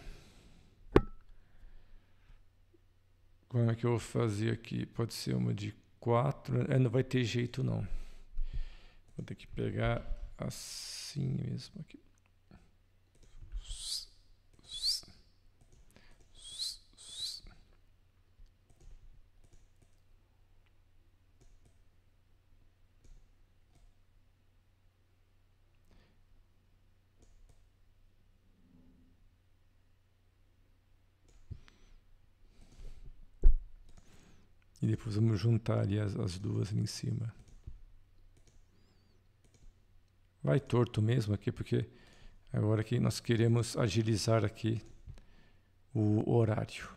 Como é que eu vou fazer aqui? Pode ser uma de quatro. Né? É, não vai ter jeito não. Vou ter que pegar assim mesmo aqui. E depois vamos juntar ali as, as duas ali em cima. Vai torto mesmo aqui, porque agora aqui nós queremos agilizar aqui o horário.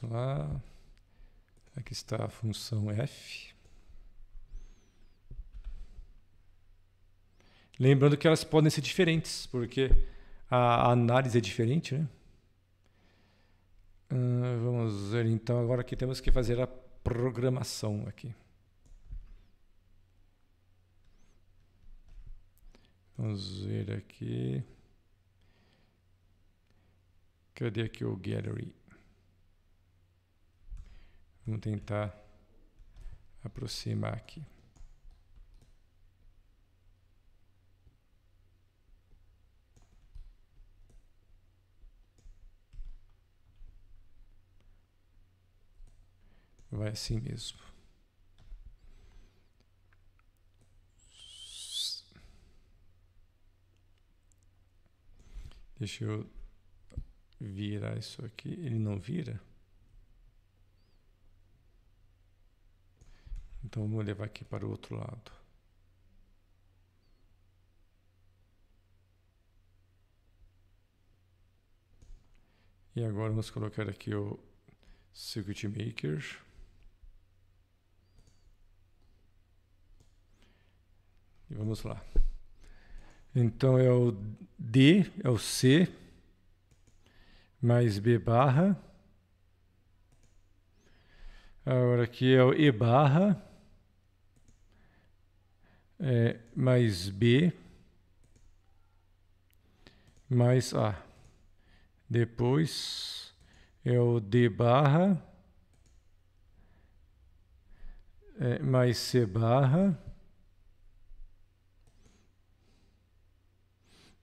Vamos lá. Aqui está a função f. Lembrando que elas podem ser diferentes, porque a análise é diferente, né? Uh, vamos ver então agora que temos que fazer a programação aqui. Vamos ver aqui. Cadê aqui o gallery? Vamos tentar aproximar aqui. Vai assim mesmo. Deixa eu virar isso aqui. Ele não vira? Então vamos levar aqui para o outro lado. E agora vamos colocar aqui o Circuit Maker. E vamos lá. Então é o D, é o C, mais B barra. Agora aqui é o E barra é, mais B mais A. Depois é o D barra é, mais C barra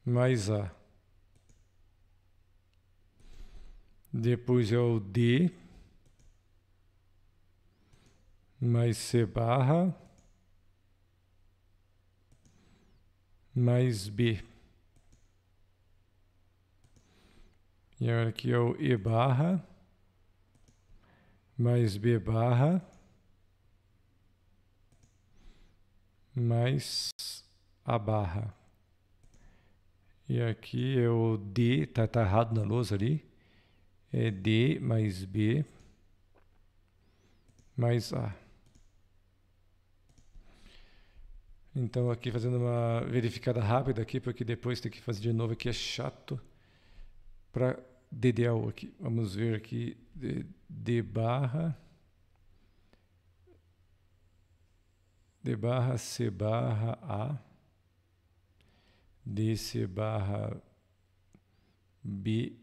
mais A. Depois é o D mais C barra mais B. E agora aqui é o E barra mais B barra mais A barra. E aqui é o D, tá, tá errado na lousa ali. É D mais B mais A. Então aqui fazendo uma verificada rápida aqui, porque depois tem que fazer de novo aqui, é chato. Para DDL aqui, vamos ver aqui, D, D barra, D barra C barra A, d c barra B,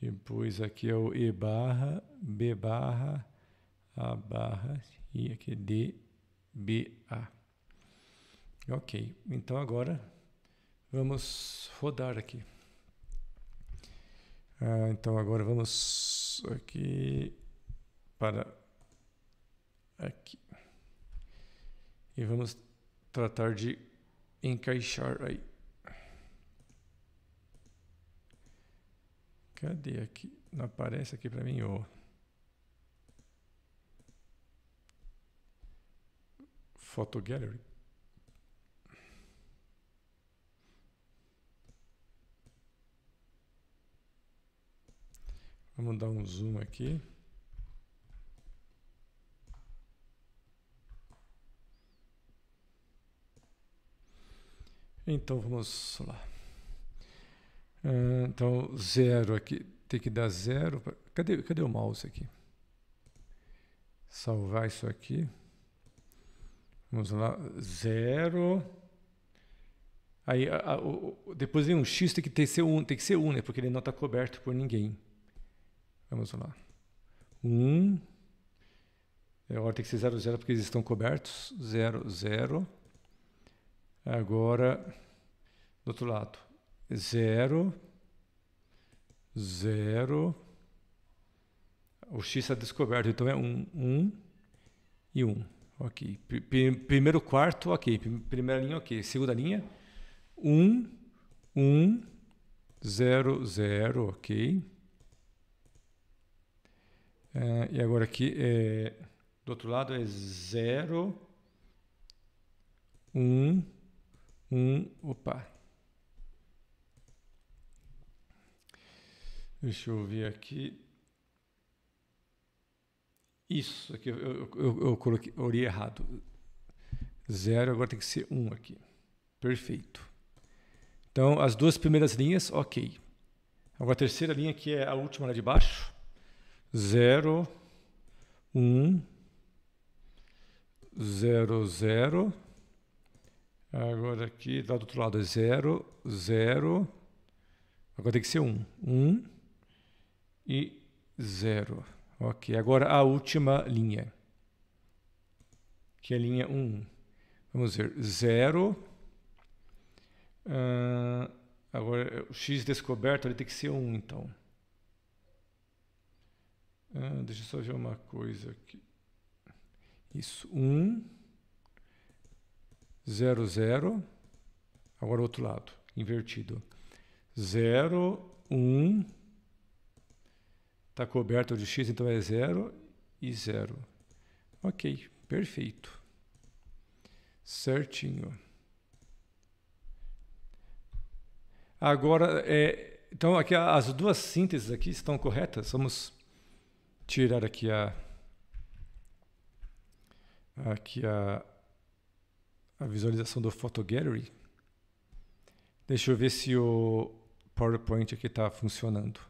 depois aqui é o E barra, B barra, A barra, e aqui é D, B, A. Ok, então agora vamos rodar aqui. Ah, então agora vamos aqui para aqui e vamos tratar de encaixar aí. Cadê aqui? Não aparece aqui para mim, ó. Photo Gallery. Vamos dar um zoom aqui. Então vamos lá. Ah, então, zero aqui. Tem que dar zero. Pra... Cadê, cadê o mouse aqui? Salvar isso aqui. Vamos lá. Zero. Aí, a, a, o, depois vem um X, tem que, ter, ser um, tem que ser um, né? Porque ele não está coberto por ninguém. Vamos lá. 1. Um, é agora tem que ser 0, 0 porque eles estão cobertos. 0, 0. Agora, do outro lado. 0, 0. O X está descoberto, então é 1, um, 1 um, e 1. Um. Ok. primeiro quarto, ok. Primeira linha, ok. Segunda linha, 1, 1, 0, 0, ok. É, e agora aqui, é, do outro lado é 0, 1, 1, opa. Deixa eu ver aqui. Isso aqui eu, eu, eu, eu coloquei, orei errado. 0, agora tem que ser 1 aqui. Perfeito. Então, as duas primeiras linhas, ok. Agora a terceira linha, que é a última lá de baixo zero um zero zero Agora aqui, do outro lado é zero zero Agora tem que ser um um e zero Ok, agora a última linha, que é a linha um Vamos ver, zero uh, agora, o x descoberto ele tem que ser um então. Ah, deixa eu só ver uma coisa aqui. Isso, 1, 0, 0. Agora outro lado, invertido. 0, 1. Está coberto de x, então é 0 e 0. Ok, perfeito. Certinho. Agora, é, então aqui as duas sínteses aqui estão corretas? Vamos tirar aqui a aqui a, a visualização do Photo Gallery. Deixa eu ver se o PowerPoint aqui está funcionando.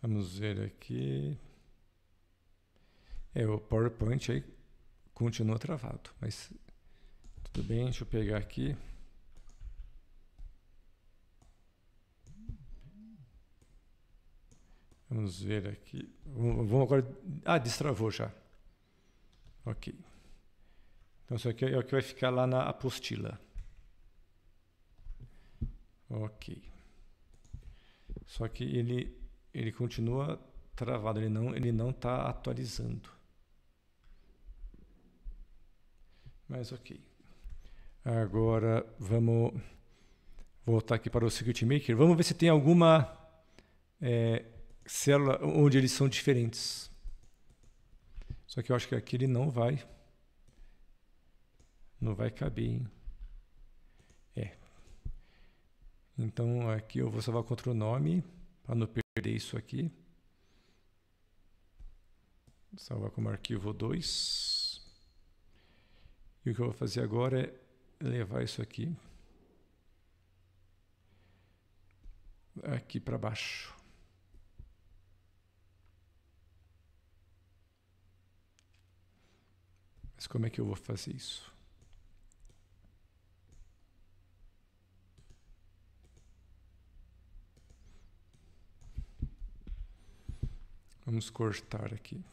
Vamos ver aqui. É, o PowerPoint aí continua travado, mas tudo bem, deixa eu pegar aqui. Vamos ver aqui. Vamos agora. Ah, destravou já. Ok. Então, isso aqui é o que vai ficar lá na apostila. Ok. Só que ele, ele continua travado, ele não está ele não tá atualizando. Mas ok. Agora vamos voltar aqui para o Circuit Maker. Vamos ver se tem alguma é, célula onde eles são diferentes. Só que eu acho que aqui ele não vai. Não vai caber, hein? É. Então aqui eu vou salvar contra o nome, para não perder isso aqui. salvar como arquivo 2. E o que eu vou fazer agora é levar isso aqui aqui para baixo. Mas como é que eu vou fazer isso? Vamos cortar aqui.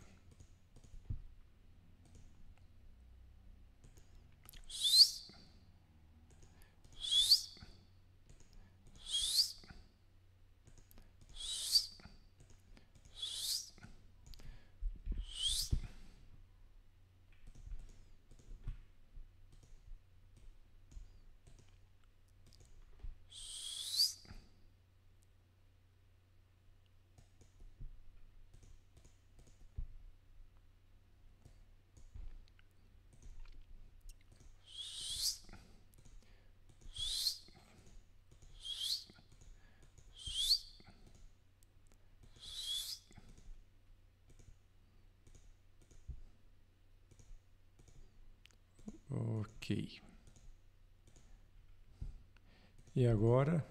agora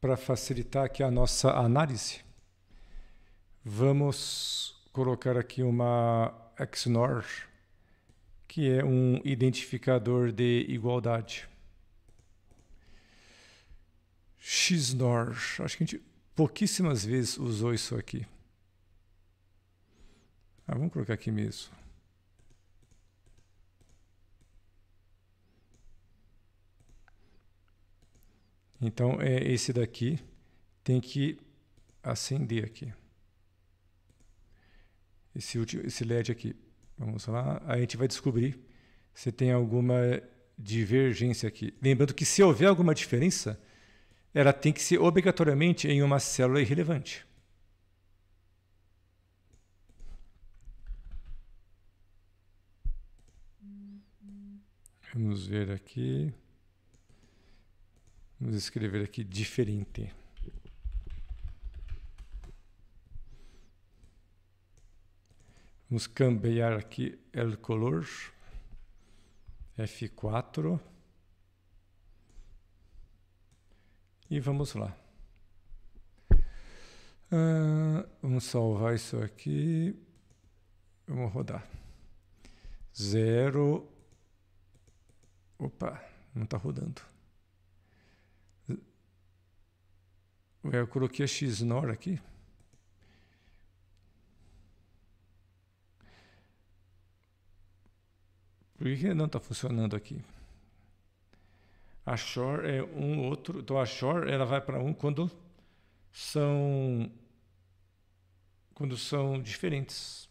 para facilitar aqui a nossa análise. Vamos colocar aqui uma XNOR, que é um identificador de igualdade. XNOR, acho que a gente pouquíssimas vezes usou isso aqui. Ah, vamos colocar aqui mesmo. Então, é esse daqui tem que acender aqui. Esse, último, esse LED aqui. Vamos lá. a gente vai descobrir se tem alguma divergência aqui. Lembrando que se houver alguma diferença, ela tem que ser obrigatoriamente em uma célula irrelevante. Vamos ver aqui. Vamos escrever aqui diferente. Vamos cambiar aqui el color. F4. E vamos lá. Ah, vamos salvar isso aqui. Vamos rodar. Zero. Opa, não está rodando. Eu coloquei a Xnor aqui. Por que não está funcionando aqui? A xor é um outro. Então a xor ela vai para um quando são quando são diferentes.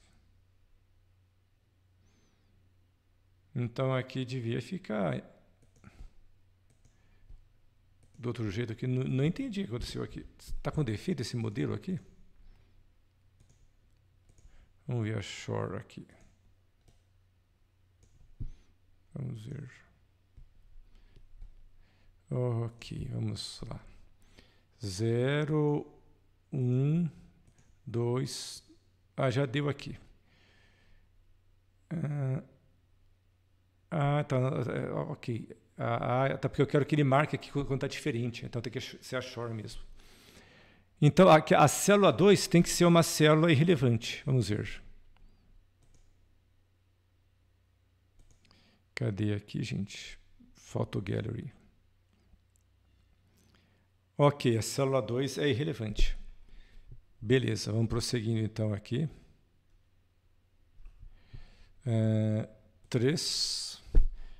Então aqui devia ficar do outro jeito aqui. Não, não entendi o que aconteceu aqui. Está com defeito esse modelo aqui? Vamos ver a Shore aqui. Vamos ver. Ok, vamos lá. 0, 1, 2. Ah, já deu aqui. Ah, ah tá. É, ok. Ah, até porque eu quero que ele marque aqui quando está diferente. Então tem que ser a shore mesmo. Então a, a célula 2 tem que ser uma célula irrelevante. Vamos ver. Cadê aqui, gente? Photo Gallery. Ok, a célula 2 é irrelevante. Beleza, vamos prosseguindo então aqui. Uh, é, 3.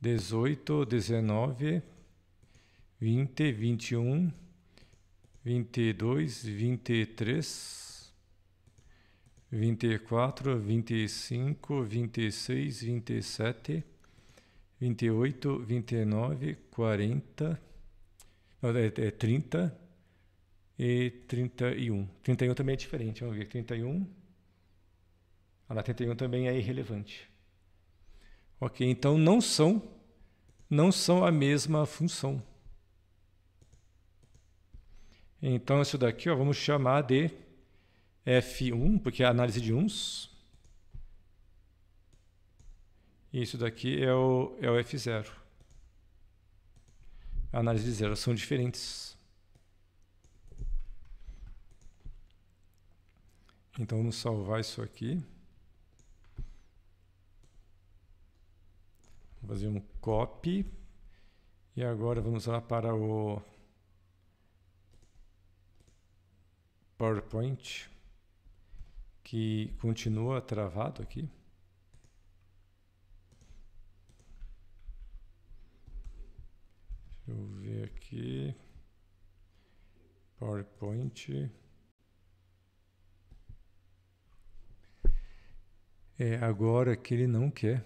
dezoito, dezenove, vinte, vinte e um, vinte e dois, vinte e três, vinte e quatro, vinte e cinco, vinte e seis, vinte e sete, vinte e oito, vinte e nove, quarenta, é, é trinta e trinta e um. Trinta e um também é diferente, vamos ver, trinta e um. Ah A 31 também é irrelevante. Ok, então não são não são a mesma função. Então isso daqui, ó, vamos chamar de f1, porque é a análise de uns. Isso daqui é o, é o f0. A análise de zero são diferentes. Então vamos salvar isso aqui. Vou fazer um copy. E agora vamos lá para o PowerPoint, que continua travado aqui. Deixa eu ver aqui. PowerPoint. É agora que ele não quer.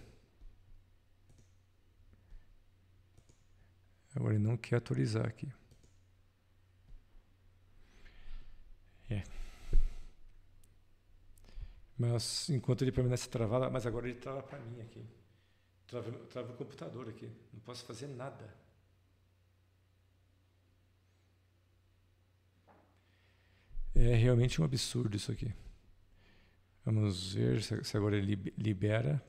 Agora ele não quer atualizar aqui. É. Mas enquanto ele permanece travado, mas agora ele trava para mim aqui. Trava, trava o computador aqui. Não posso fazer nada. É realmente um absurdo isso aqui. Vamos ver se agora ele libera.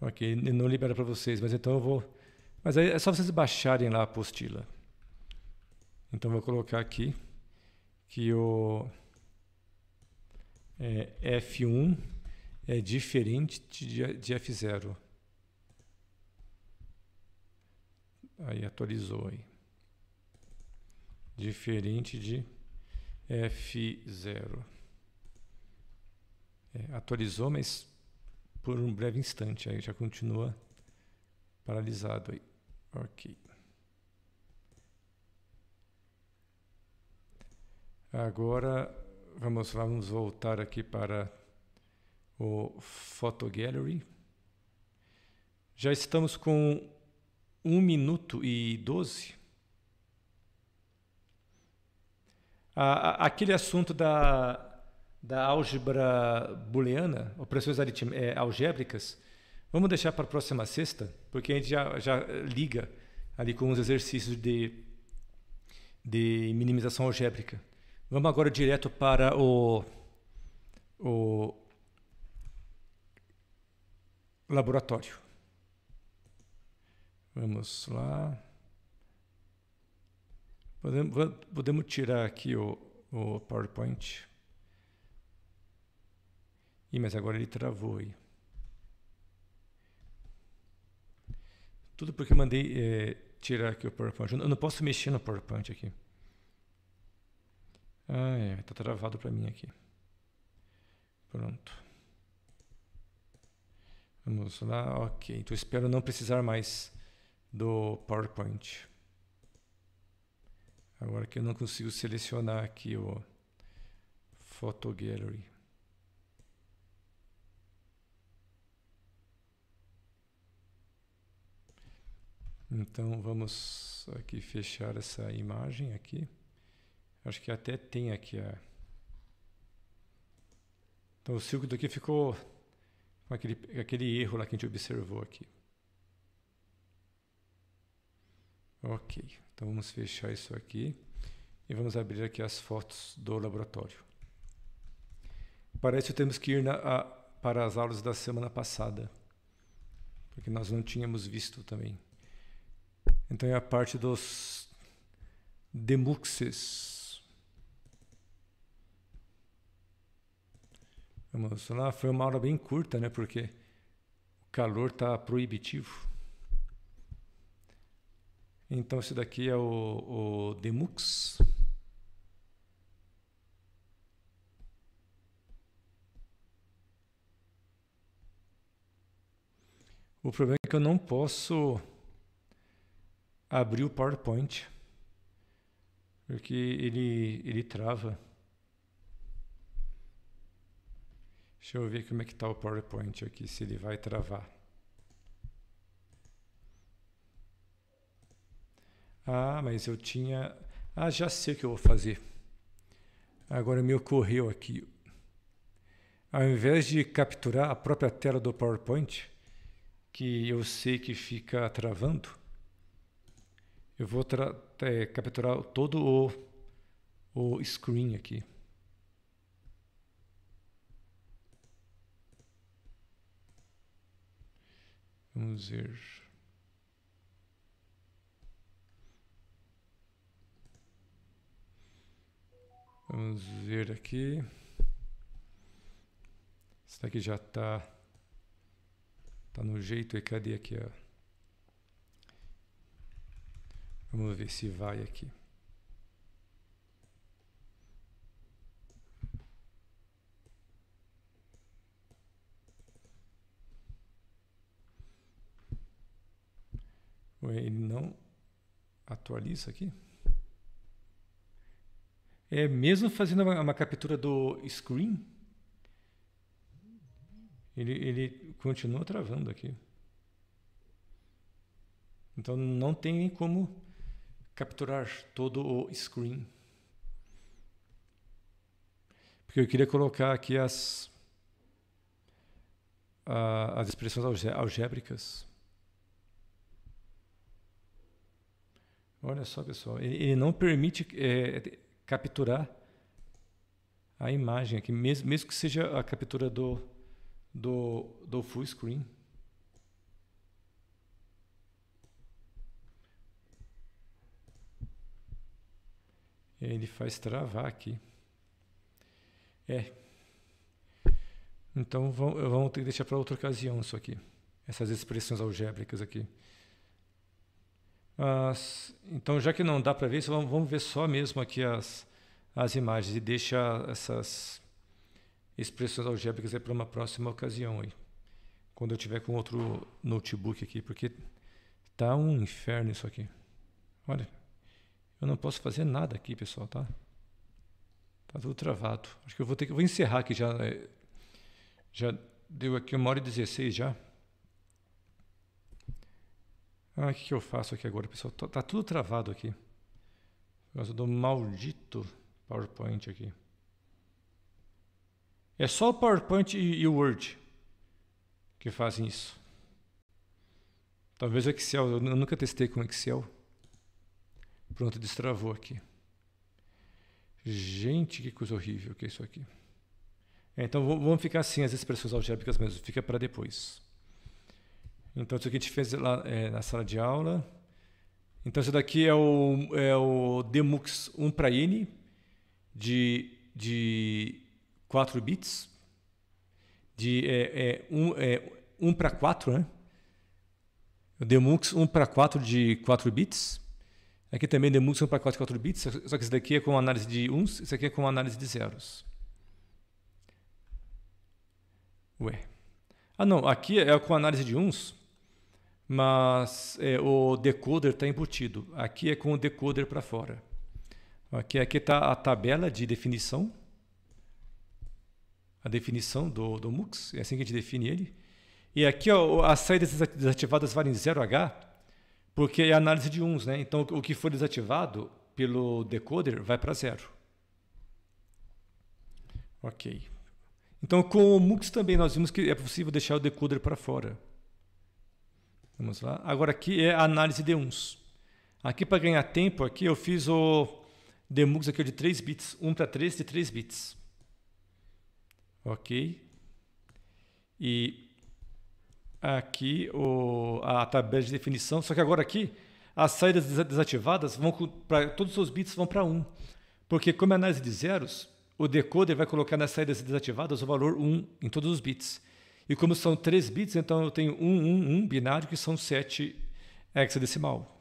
Ok, não libera para vocês, mas então eu vou. Mas aí é só vocês baixarem lá a apostila. Então vou colocar aqui que o é, F1 é diferente de, de F0. Aí atualizou aí. Diferente de F0. É, atualizou, mas por um breve instante, aí já continua paralisado aí. Ok. Agora vamos, vamos voltar aqui para o Photo Gallery. Já estamos com 1 minuto e 12. aquele assunto da, da álgebra booleana, operações é, algébricas, vamos deixar para a próxima sexta, porque a gente já, já liga ali com os exercícios de, de minimização algébrica. Vamos agora direto para o, o laboratório. Vamos lá. Podemos, podemos tirar aqui o, o PowerPoint. Ih, mas agora ele travou aí. Tudo porque eu mandei é, tirar aqui o PowerPoint. Eu não posso mexer no PowerPoint aqui. Ah, é. Está travado para mim aqui. Pronto. Vamos lá. Ok. Então espero não precisar mais do PowerPoint. Agora que eu não consigo selecionar aqui o Photo Gallery. Então vamos aqui fechar essa imagem aqui. Acho que até tem aqui a. Então o círculo aqui ficou com aquele, aquele erro lá que a gente observou aqui. Ok, então vamos fechar isso aqui e vamos abrir aqui as fotos do laboratório. Parece que temos que ir na, a, para as aulas da semana passada, porque nós não tínhamos visto também. Então é a parte dos demuxes. Vamos lá, foi uma aula bem curta, né? Porque o calor está proibitivo. Então esse daqui é o, o demux. O problema é que eu não posso abrir o PowerPoint, porque ele, ele trava. Deixa eu ver como é que está o PowerPoint aqui, se ele vai travar. Ah, mas eu tinha... Ah, já sei o que eu vou fazer. Agora me ocorreu aqui. Ao invés de capturar a própria tela do PowerPoint, que eu sei que fica travando, eu vou é, capturar todo o, o screen aqui. Vamos ver. Vamos ver aqui. Isso daqui já está tá no jeito e cadê aqui, ó? Vamos ver se vai aqui. Ele não atualiza aqui? É mesmo fazendo uma, uma captura do screen? Ele, ele continua travando aqui. Então não tem como capturar todo o screen. Porque eu queria colocar aqui as, as expressões algébricas. Olha só, pessoal, ele, ele não permite é, capturar a imagem aqui, mesmo, mesmo que seja a captura do, do, do full screen. Ele faz travar aqui. É. Então vamos ter que deixar para outra ocasião isso aqui. Essas expressões algébricas aqui. então, já que não dá para ver isso, vamos, vamos ver só mesmo aqui as, as imagens e deixa essas expressões algébricas para uma próxima ocasião aí. Quando eu tiver com outro notebook aqui, porque tá um inferno isso aqui. Olha. Eu não posso fazer nada aqui, pessoal, tá? Tá tudo travado. Acho que eu vou ter que vou encerrar aqui já. É, já deu aqui uma hora e 16 já. Ah, o que, que eu faço aqui agora, pessoal? Tá, tá tudo travado aqui. Por causa do maldito PowerPoint aqui. É só o PowerPoint e, e o Word que fazem isso. Talvez o Excel, eu nunca testei com Excel. Pronto, destravou aqui. Gente, que coisa horrível que é isso aqui. É, então vamos ficar assim as expressões algébricas mesmo, fica para depois. Então isso aqui a gente fez lá é, na sala de aula. Então isso daqui é o, é o Demux 1 para N de, de 4 bits, de é, 1, é, 1 para 4, né? O Demux 1 para 4 de 4 bits. Aqui também é um pacote de 4 bits, só que esse daqui é com análise de uns, esse aqui é com análise de zeros. Ué. Ah não, aqui é com análise de uns, mas é, o decoder está embutido. Aqui é com o decoder para fora. Aqui está a tabela de definição, a definição do, do MUX, é assim que a gente define ele. E aqui ó, as saídas desativadas valem 0H, porque é análise de uns, né? Então o que for desativado pelo decoder vai para zero. Ok. Então com o MUX também nós vimos que é possível deixar o decoder para fora. Vamos lá. Agora aqui é a análise de uns. Aqui para ganhar tempo aqui eu fiz o demux aqui de 3 bits, 1 para 3 de 3 bits. OK? E aqui o, a tabela de definição, só que agora aqui as saídas desativadas vão para todos os bits vão para 1. Porque como é análise de zeros, o decoder vai colocar nas saídas desativadas o valor 1 em todos os bits. E como são 3 bits, então eu tenho 1, 1, 1 binário, que são 7 hexadecimal.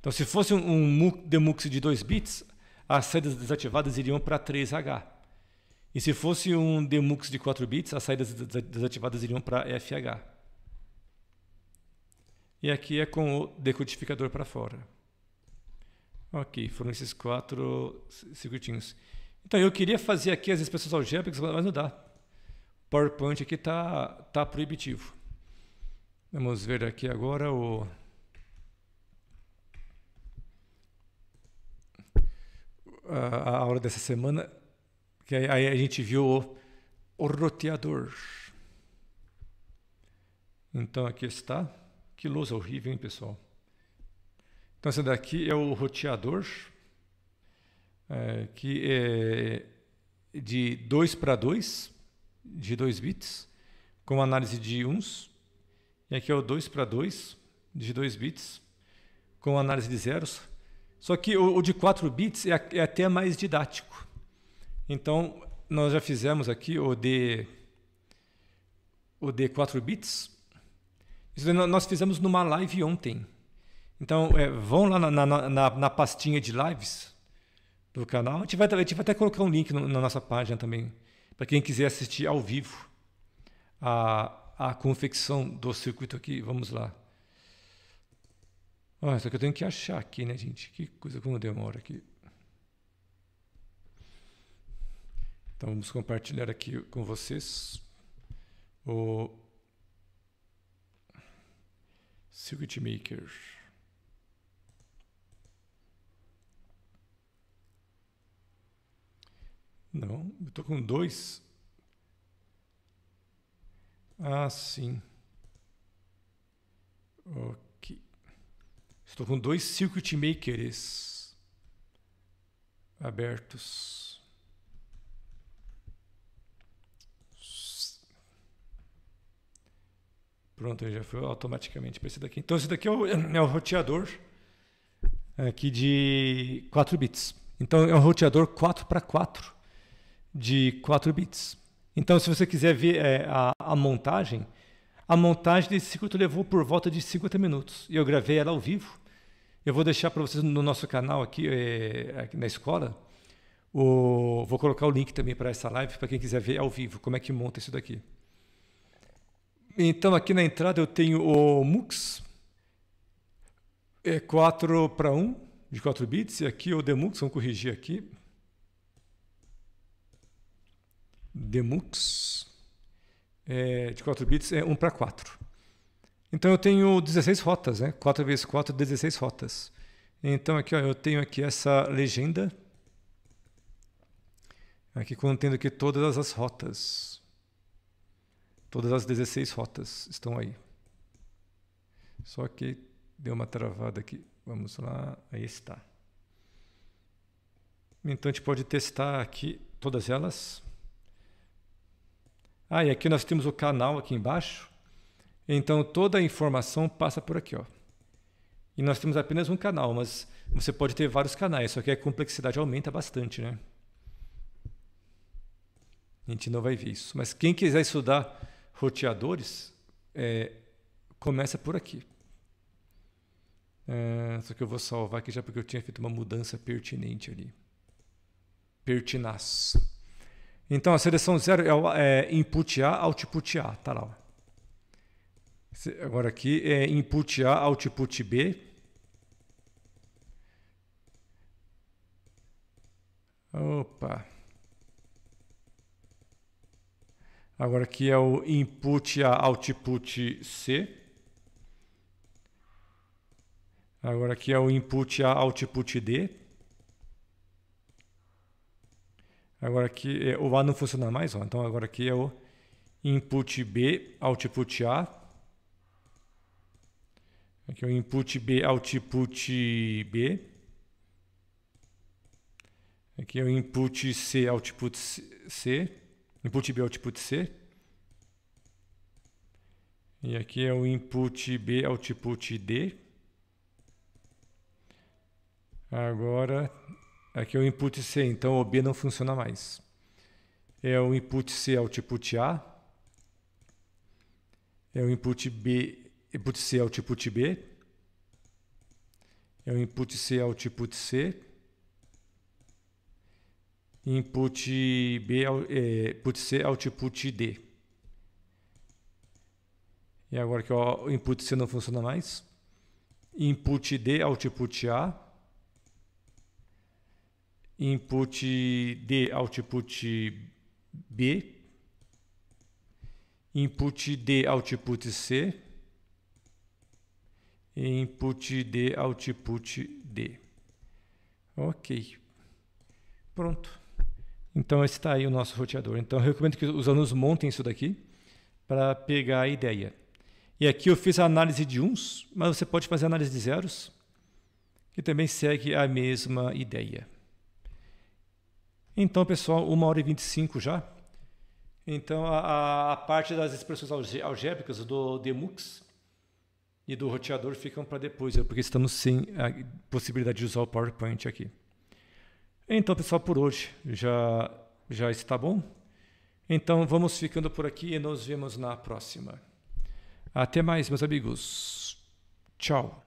Então, se fosse um, um demux de 2 bits, as saídas desativadas iriam para 3H. E se fosse um demux de 4 bits, as saídas desativadas iriam para FH. E aqui é com o decodificador para fora. Ok, foram esses quatro circuitinhos. Então, eu queria fazer aqui as expressões algébricas, mas não dá. PowerPoint aqui está tá proibitivo. Vamos ver aqui agora o... a aula dessa semana que aí a gente viu o, roteador. Então aqui está. Que lousa horrível, hein, pessoal? Então esse daqui é o roteador, é, que é de 2 para 2, de 2 bits, com análise de uns. E aqui é o 2 para 2, de 2 bits, com análise de zeros. Só que o, o de 4 bits é, é até mais didático então, nós já fizemos aqui o de o de 4 bits. Isso nós fizemos numa live ontem. Então, é, vão lá na, na, na, na, pastinha de lives do canal. A gente vai, a gente vai até colocar um link no, na nossa página também, para quem quiser assistir ao vivo a, a confecção do circuito aqui. Vamos lá. Olha só que eu tenho que achar aqui, né, gente? Que coisa como demora aqui. Então vamos compartilhar aqui com vocês o Circuit Maker. Não, eu estou com dois. Ah, sim. Ok. Estou com dois Circuit Makers abertos. Pronto, ele já foi automaticamente para esse daqui. Então, esse daqui é o, é, é o roteador é, aqui de 4 bits. Então, é um roteador 4 para 4 de 4 bits. Então, se você quiser ver é, a, a, montagem, a montagem desse circuito levou por volta de 50 minutos. E eu gravei ela ao vivo. Eu vou deixar para vocês no nosso canal aqui, é, aqui na escola. O, vou colocar o link também para essa live, para quem quiser ver ao vivo como é que monta isso daqui. Então aqui na entrada eu tenho o MUX, é 4 para 1, de 4 bits, e aqui o DEMUX, vamos corrigir aqui. DEMUX, é, de 4 bits, é 1 para 4. Então eu tenho 16 rotas, né? 4 vezes 4, 16 rotas. Então aqui ó, eu tenho aqui essa legenda, aqui contendo aqui todas as rotas. Todas as 16 rotas estão aí. Só que deu uma travada aqui. Vamos lá, aí está. Então a gente pode testar aqui todas elas. Ah, e aqui nós temos o canal aqui embaixo. Então toda a informação passa por aqui, ó. E nós temos apenas um canal, mas você pode ter vários canais, só que a complexidade aumenta bastante, né? A gente não vai ver isso. Mas quem quiser estudar roteadores é, começa por aqui. É, só que eu vou salvar aqui já porque eu tinha feito uma mudança pertinente ali. Pertinaz. Então a seleção zero é, é input A, output A. Tá lá. Agora aqui é input A, output B. Opa. Agora aqui é o input a output C. Agora aqui é o input a output D. Agora aqui é, o A não funciona mais, ó. então agora aqui é o input B, output A. Aqui é o input B, output B. Aqui é o input C, output C input B é output tipo C. E aqui é o input B é output tipo D. Agora, aqui é o input C, então o B não funciona mais. É o input C é output tipo A. É o input B, input C output B. É o input C output C input B, é, input C, output D. E agora que o input C não funciona mais, input D, output A, input D, output B, input D, output C, e input D, output D. Ok. Pronto. Então, esse está aí o nosso roteador. Então, eu recomendo que os alunos montem isso daqui para pegar a ideia. E aqui eu fiz a análise de uns, mas você pode fazer a análise de zeros, que também segue a mesma ideia. Então, pessoal, 1 hora e 25 já. Então, a, a parte das expressões algébricas do Demux e do roteador ficam para depois, porque estamos sem a possibilidade de usar o PowerPoint aqui. Então, pessoal, por hoje já, já está bom. Então, vamos ficando por aqui e nos vemos na próxima. Até mais, meus amigos. Tchau.